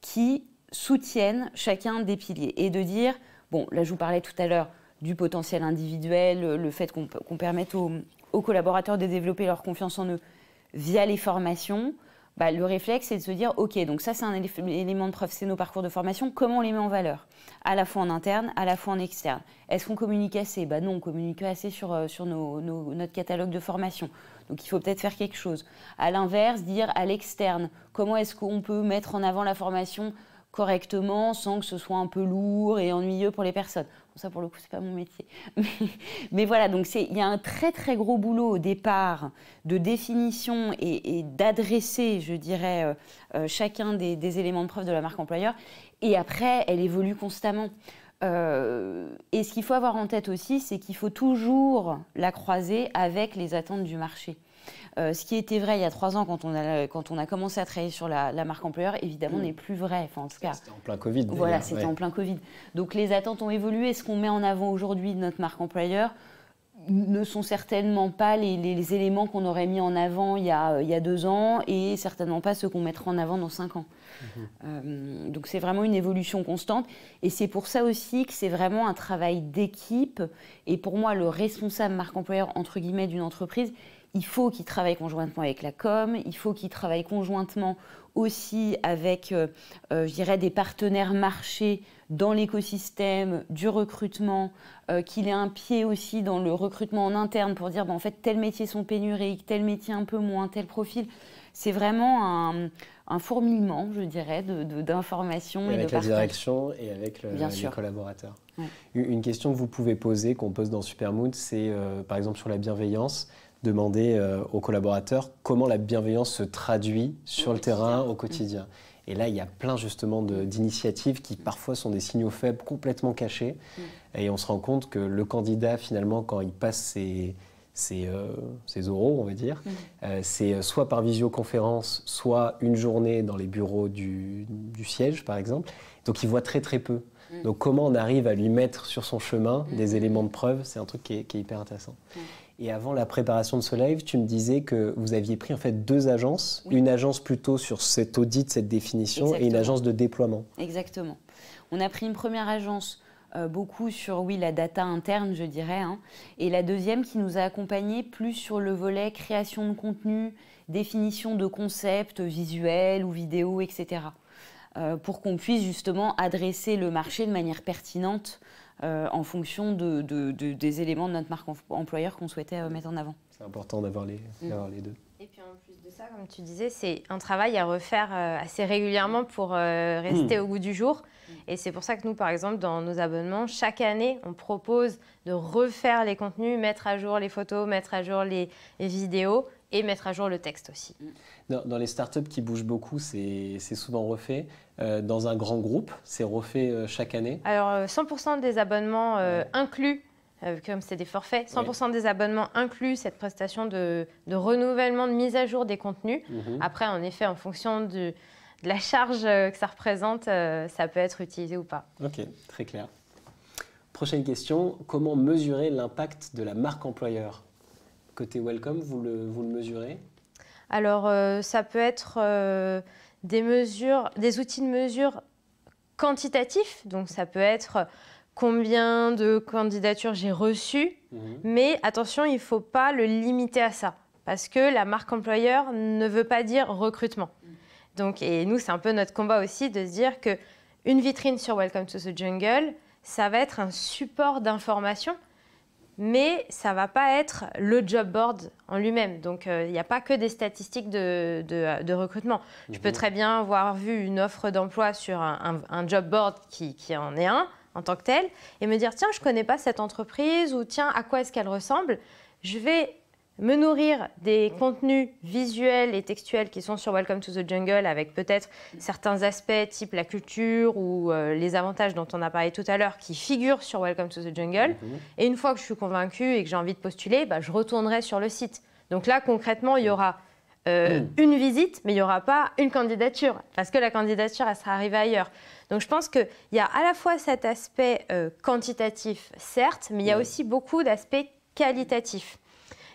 qui soutiennent chacun des piliers. Et de dire, bon, là je vous parlais tout à l'heure du potentiel individuel, le fait qu'on permette aux collaborateurs de développer leur confiance en eux via les formations. Bah, le réflexe, c'est de se dire, OK, donc ça, c'est un élément de preuve, c'est nos parcours de formation, comment on les met en valeur À la fois en interne, à la fois en externe. Est-ce qu'on communique assez bah, Non, on communique assez sur, euh, notre catalogue de formation. Donc il faut peut-être faire quelque chose. À l'inverse, dire à l'externe, comment est-ce qu'on peut mettre en avant la formation correctement sans que ce soit un peu lourd et ennuyeux pour les personnes ça pour le coup, c'est pas mon métier. Mais, voilà, donc il y a un très très gros boulot au départ de définition et, d'adresser, je dirais, euh, euh, chacun des, éléments de preuve de la marque employeur. Et après, elle évolue constamment. Euh, et ce qu'il faut avoir en tête aussi, c'est qu'il faut toujours la croiser avec les attentes du marché. Euh, ce qui était vrai il y a trois ans quand on a, quand on a commencé à travailler sur la, marque employeur, évidemment, mm. n'est plus vrai. en tout cas, c'était en plein Covid. Voilà, c'était en plein Covid. Donc les attentes ont évolué. Ce qu'on met en avant aujourd'hui de notre marque employeur ne sont certainement pas les, éléments qu'on aurait mis en avant il y, a, il y, a, deux ans et certainement pas ceux qu'on mettra en avant dans cinq ans. Mm-hmm. Euh, donc c'est vraiment une évolution constante et c'est pour ça aussi que c'est vraiment un travail d'équipe et pour moi le responsable marque employeur entre guillemets d'une entreprise il faut qu'il travaille conjointement avec la com, il faut qu'il travaille conjointement aussi avec, euh, euh, je dirais, des partenaires marchés dans l'écosystème du recrutement, euh, qu'il ait un pied aussi dans le recrutement en interne pour dire, ben, en fait, tels métiers sont pénuriques, tel métier un peu moins, tel profil. C'est vraiment un, fourmillement, je dirais, d'informations. De, et, avec de la direction et avec les collaborateurs. Une question que vous pouvez poser, qu'on pose dans Supermood, c'est par exemple sur la bienveillance demander euh, aux collaborateurs comment la bienveillance se traduit sur le terrain au quotidien. Et là, il y a plein justement d'initiatives qui parfois sont des signaux faibles complètement cachés. Mm. Et on se rend compte que le candidat, finalement, quand il passe ses, ses, euh, ses oraux, on va dire, mm. euh, c'est soit par visioconférence, soit une journée dans les bureaux du, du, siège, par exemple. Donc il voit très très peu. Mm. Donc comment on arrive à lui mettre sur son chemin des éléments de preuve, c'est un truc qui est hyper intéressant. Et avant la préparation de ce live, tu me disais que vous aviez pris en fait deux agences, une agence plutôt sur cet audit, cette définition, et une agence de déploiement. Exactement. On a pris une première agence euh, beaucoup sur oui la data interne, je dirais, hein, et la deuxième qui nous a accompagnés plus sur le volet création de contenu, définition de concepts visuels ou vidéo, etc. Euh, pour qu'on puisse justement adresser le marché de manière pertinente euh, en fonction des éléments de notre marque employeur qu'on souhaitait euh, mettre en avant. C'est important mm. d'avoir les, deux. Et puis en plus de ça, comme tu disais, c'est un travail à refaire euh, assez régulièrement pour rester mm. au goût du jour. Mm. Et c'est pour ça que nous, par exemple, dans nos abonnements, chaque année, on propose de refaire les contenus, mettre à jour les photos, mettre à jour les vidéos et mettre à jour le texte aussi. Mm. Dans, les startups qui bougent beaucoup, c'est souvent refait. Euh, dans un grand groupe, c'est refait euh, chaque année Alors, 100% euh, des abonnements inclus comme c'est des forfaits, 100% des abonnements inclus, cette prestation de, renouvellement, de mise à jour des contenus. Mm-hmm. Après, en effet, en fonction de la charge que ça représente, ça peut être utilisé ou pas. Ok, très clair. Prochaine question, comment mesurer l'impact de la marque employeur côté welcome, vous le, mesurez Alors, euh, ça peut être euh, des mesures, des outils de mesure quantitatifs. Donc, ça peut être combien de candidatures j'ai reçues. Mhm. Mais attention, il ne faut pas le limiter à ça. Parce que la marque employeur ne veut pas dire recrutement. Donc, et nous, c'est un peu notre combat aussi de se dire que une vitrine sur Welcome to the Jungle, ça va être un support d'information mais ça va pas être le job board en lui-même. Donc, euh, il n'y a pas que des statistiques de, recrutement. Je peux mhm. très bien avoir vu une offre d'emploi sur un, job board qui, qui en est un en tant que tel et me dire, tiens, je ne connais pas cette entreprise ou tiens, à quoi est-ce qu'elle ressemble Je vais me nourrir des contenus visuels et textuels qui sont sur Welcome to the Jungle avec peut-être certains aspects type la culture ou euh, les avantages dont on a parlé tout à l'heure qui figurent sur Welcome to the Jungle. Et une fois que je suis convaincue et que j'ai envie de postuler, bah, je retournerai sur le site. Donc là, concrètement, il y aura euh, hmm. une visite, mais il n'y aura pas une candidature parce que la candidature, elle sera arrivée ailleurs. Donc je pense qu'il y a à la fois cet aspect euh, quantitatif, certes, mais il y a hmm. aussi beaucoup d'aspects qualitatifs.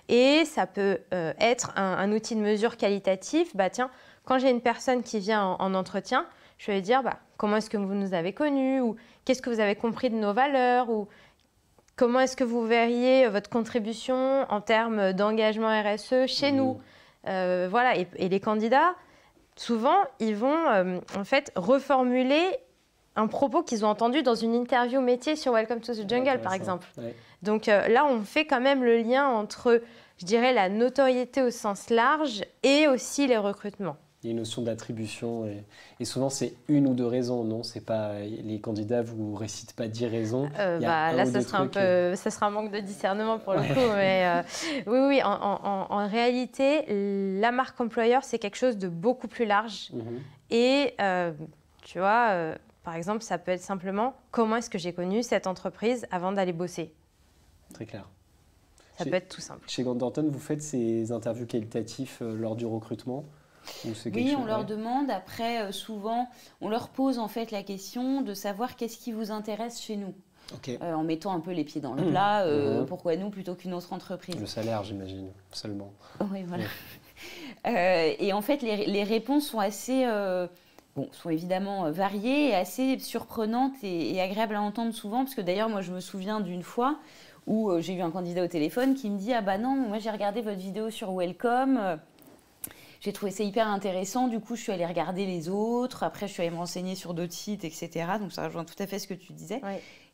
Et ça peut euh, être un, outil de mesure qualitatif. Bah tiens, quand j'ai une personne qui vient en, entretien, je vais dire bah, comment est-ce que vous nous avez connus ou qu'est-ce que vous avez compris de nos valeurs ou comment est-ce que vous verriez euh, votre contribution en termes d'engagement RSE chez mmh. nous. Euh, voilà, et, les candidats, souvent, ils vont en fait reformuler un propos qu'ils ont entendu dans une interview métier sur Welcome to the Jungle, par exemple. Donc euh, là, on fait quand même le lien entre, je dirais, la notoriété au sens large et aussi les recrutements. Il y a une notion d'attribution et, souvent c'est une ou deux raisons, non C'est pas les candidats vous récitent pas dix raisons. Euh, bah, là, ce sera un peu, euh. ça sera un manque de discernement pour le coup. Mais oui, oui, en, réalité, la marque employeur c'est quelque chose de beaucoup plus large mhm. et tu vois par exemple, ça peut être simplement comment est-ce que j'ai connu cette entreprise avant d'aller bosser. Très clair. Ça peut être tout simple. Chez Gantorton, vous faites ces interviews qualitatives euh, lors du recrutement oui, on leur demande. Après, euh, souvent, on leur pose en fait la question de savoir qu'est-ce qui vous intéresse chez nous. Euh, en mettant un peu les pieds dans le mmh. plat, mmh. pourquoi nous plutôt qu'une autre entreprise Le salaire, j'imagine, seulement. Oui, voilà. et en fait, les réponses sont assez bon, sont évidemment euh, variées et assez surprenantes et, agréables à entendre souvent, parce que d'ailleurs, moi, je me souviens d'une fois où euh, j'ai eu un candidat au téléphone qui me dit Ah bah non, moi j'ai regardé votre vidéo sur Welcome. Euh, j'ai trouvé ça hyper intéressant, du coup je suis allée regarder les autres, après je suis allée me renseigner sur d'autres sites, etc. Donc ça rejoint tout à fait ce que tu disais.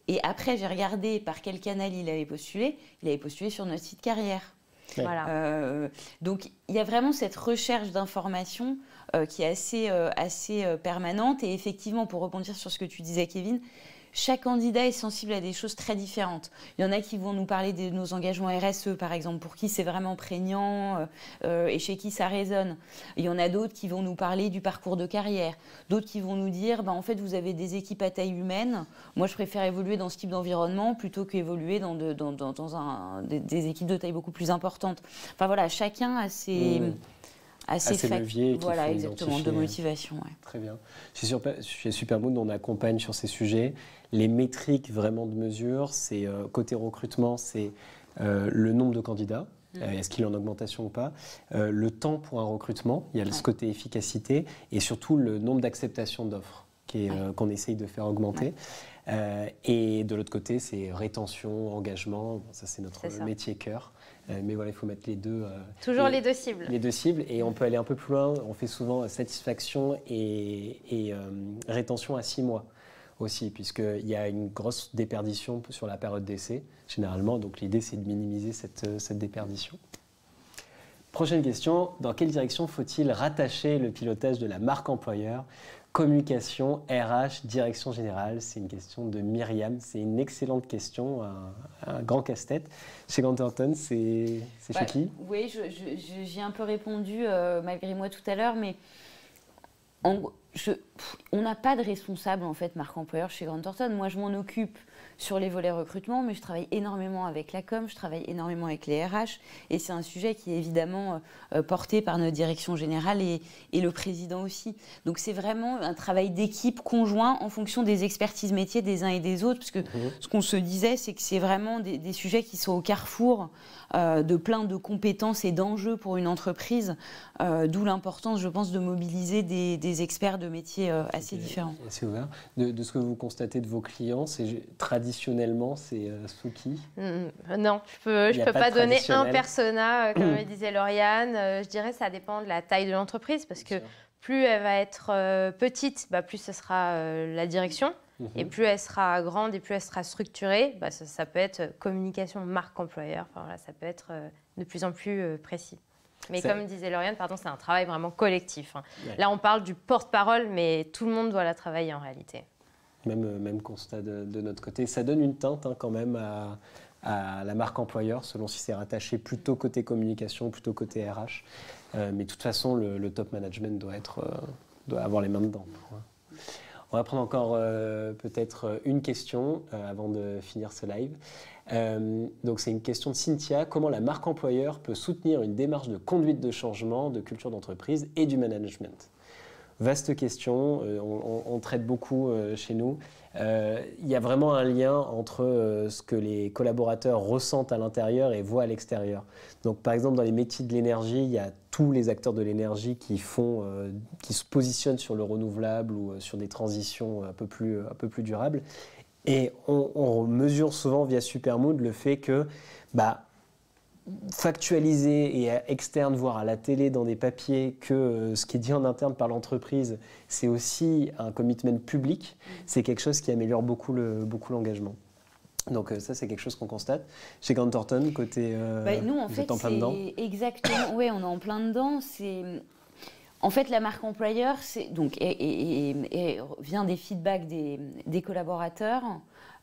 Et après j'ai regardé par quel canal il avait postulé. Il avait postulé sur notre site carrière. Voilà. Euh, donc il y a vraiment cette recherche d'informations euh, qui est assez, euh, assez permanente. Et effectivement, pour rebondir sur ce que tu disais, Kevin, chaque candidat est sensible à des choses très différentes. Il y en a qui vont nous parler de nos engagements RSE, par exemple, pour qui c'est vraiment prégnant euh, euh, et chez qui ça résonne. Il y en a d'autres qui vont nous parler du parcours de carrière, d'autres qui vont nous dire, bah, en fait, vous avez des équipes à taille humaine, moi je préfère évoluer dans ce type d'environnement plutôt qu'évoluer dans, dans, dans, un, des, équipes de taille beaucoup plus importante. Enfin voilà, chacun a ses... Mmh. Assez ces, Voilà, exactement, de euh, motivation. Très bien. Chez, super Supermoon, on accompagne sur ces sujets. Les métriques vraiment de mesure, c'est euh, côté recrutement, c'est euh, le nombre de candidats. Mm. Est-ce qu'il est en augmentation ou pas Le temps pour un recrutement, il y a ce côté efficacité et surtout le nombre d'acceptations d'offres qu'on essaye de faire augmenter. et de l'autre côté, c'est rétention, engagement. ça, c'est notre métier cœur. Euh, mais voilà, il faut mettre les deux. Euh, Toujours les, deux cibles. Les deux cibles. Et on peut aller un peu plus loin. On fait souvent euh, satisfaction et, rétention à six mois aussi, puisqu'il y a une grosse déperdition sur la période d'essai, généralement. Donc l'idée, c'est de minimiser cette, cette, déperdition. Prochaine question, dans quelle direction faut-il rattacher le pilotage de la marque employeur communication, RH, direction générale C'est une question de Myriam. C'est une excellente question, un, grand casse-tête. Chez Grant Thornton, c'est chez bah, qui Oui, j'ai un peu répondu euh, malgré moi tout à l'heure, mais on n'a pas de responsable en fait Marc employeur chez Grant Thornton. Moi, je m'en occupe sur les volets recrutement, mais je travaille énormément avec la com, je travaille énormément avec les RH, et c'est un sujet qui est évidemment euh, euh, porté par notre direction générale et, le président aussi. Donc c'est vraiment un travail d'équipe conjoint en fonction des expertises métiers des uns et des autres, parce que mhm. ce qu'on se disait, c'est que c'est vraiment des, sujets qui sont au carrefour euh, de plein de compétences et d'enjeux pour une entreprise, d'où l'importance, je pense, de mobiliser des, experts de métiers assez différents. Assez ouvert. De, ce que vous constatez de vos clients, c'est traditionnel traditionnellement, c'est euh, sous qui mm, mm. Non, je ne peux, pas, donner un persona, euh, comme le disait Lauriane. Euh, je dirais ça dépend de la taille de l'entreprise, parce que plus elle va être petite, bah, plus ce sera la direction. Mhm. Et plus elle sera grande et plus elle sera structurée, bah, ça, peut être communication marque employeur. ça peut être de plus en plus précis. Mais comme disait Lauriane, pardon, c'est un travail vraiment collectif. Hein. Là, on parle du porte-parole, mais tout le monde doit la travailler en réalité même, euh, même constat de, notre côté. Ça donne une teinte hein, quand même à, la marque employeur, selon si c'est rattaché plutôt côté communication, plutôt côté RH. Euh, mais de toute façon, le, top management doit, être, euh, doit avoir les mains dedans. On va prendre encore peut-être une question avant de finir ce live. donc c'est une question de Cynthia. Comment la marque employeur peut soutenir une démarche de conduite de changement, de culture d'entreprise et du management Vaste question, euh, on, traite beaucoup euh, chez nous. Euh, il y a vraiment un lien entre ce que les collaborateurs ressentent à l'intérieur et voient à l'extérieur. Donc par exemple dans les métiers de l'énergie, il y a tous les acteurs de l'énergie qui font, qui se positionnent sur le renouvelable ou sur des transitions un peu plus, durables. Et on, on, mesure souvent via Supermood le fait que bah, factualisé et externe, voire à la télé dans des papiers, que euh, ce qui est dit en interne par l'entreprise, c'est aussi un commitment public, c'est quelque chose qui améliore beaucoup l'engagement. Le, beaucoup donc euh, ça, c'est quelque chose qu'on constate. Chez Grant côté... Euh, bah, nous, en fait, plein Exactement, oui, on est en plein dedans. C'est... En fait, la marque employeur, c'est donc et, vient des feedbacks des, des collaborateurs.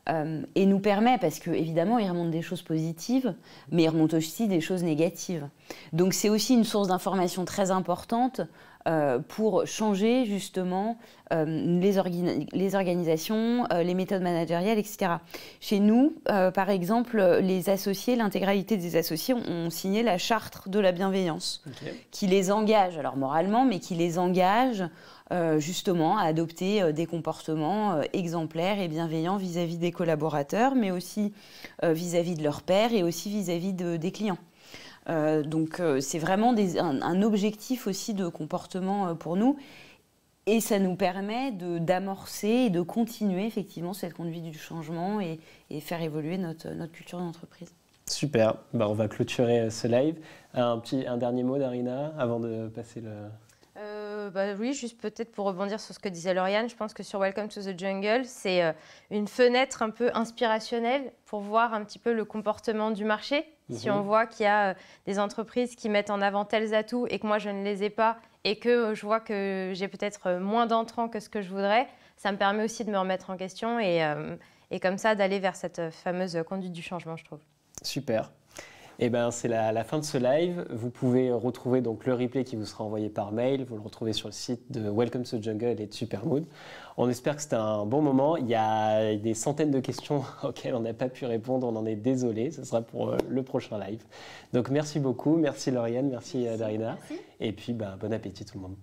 Euh, et nous permet, parce que évidemment, il remonte des choses positives, mais il remonte aussi des choses négatives. Donc c'est aussi une source d'information très importante euh, pour changer justement euh, les, organisations, les méthodes managériales, etc. Chez nous, par exemple, les associés, l'intégralité des associés ont, signé la charte de la bienveillance, qui les engage, alors moralement, mais qui les engage euh, justement à adopter euh, des comportements euh, exemplaires et bienveillants vis-à-vis des collaborateurs, mais aussi vis-à-vis de leurs pairs et aussi vis-à-vis des clients. donc c'est vraiment un, objectif aussi de comportement pour nous. Et ça nous permet d'amorcer et de continuer effectivement cette conduite du changement et, faire évoluer notre, culture d'entreprise. Super, bah, on va clôturer ce live. Un, petit, un dernier mot d'Arina avant de passer le, bah oui, juste peut-être pour rebondir sur ce que disait Lauriane, je pense que sur Welcome to the Jungle, c'est euh, une fenêtre un peu inspirationnelle pour voir un petit peu le comportement du marché. Si mhm. on voit qu'il y a euh, des entreprises qui mettent en avant tels atouts et que moi je ne les ai pas et que euh, je vois que j'ai peut-être moins d'entrants que ce que je voudrais, ça me permet aussi de me remettre en question et, et comme ça d'aller vers cette fameuse conduite du changement, je trouve. Super. Eh ben, c'est la, fin de ce live. Vous pouvez retrouver donc le replay qui vous sera envoyé par mail. Vous le retrouvez sur le site de Welcome to Jungle et de Supermood. On espère que c'était un bon moment. Il y a des centaines de questions auxquelles on n'a pas pu répondre. On en est désolé. Ce sera pour euh, le prochain live. Donc merci beaucoup. Merci Lauriane. Merci, euh, Darina. Et puis ben, bon appétit tout le monde.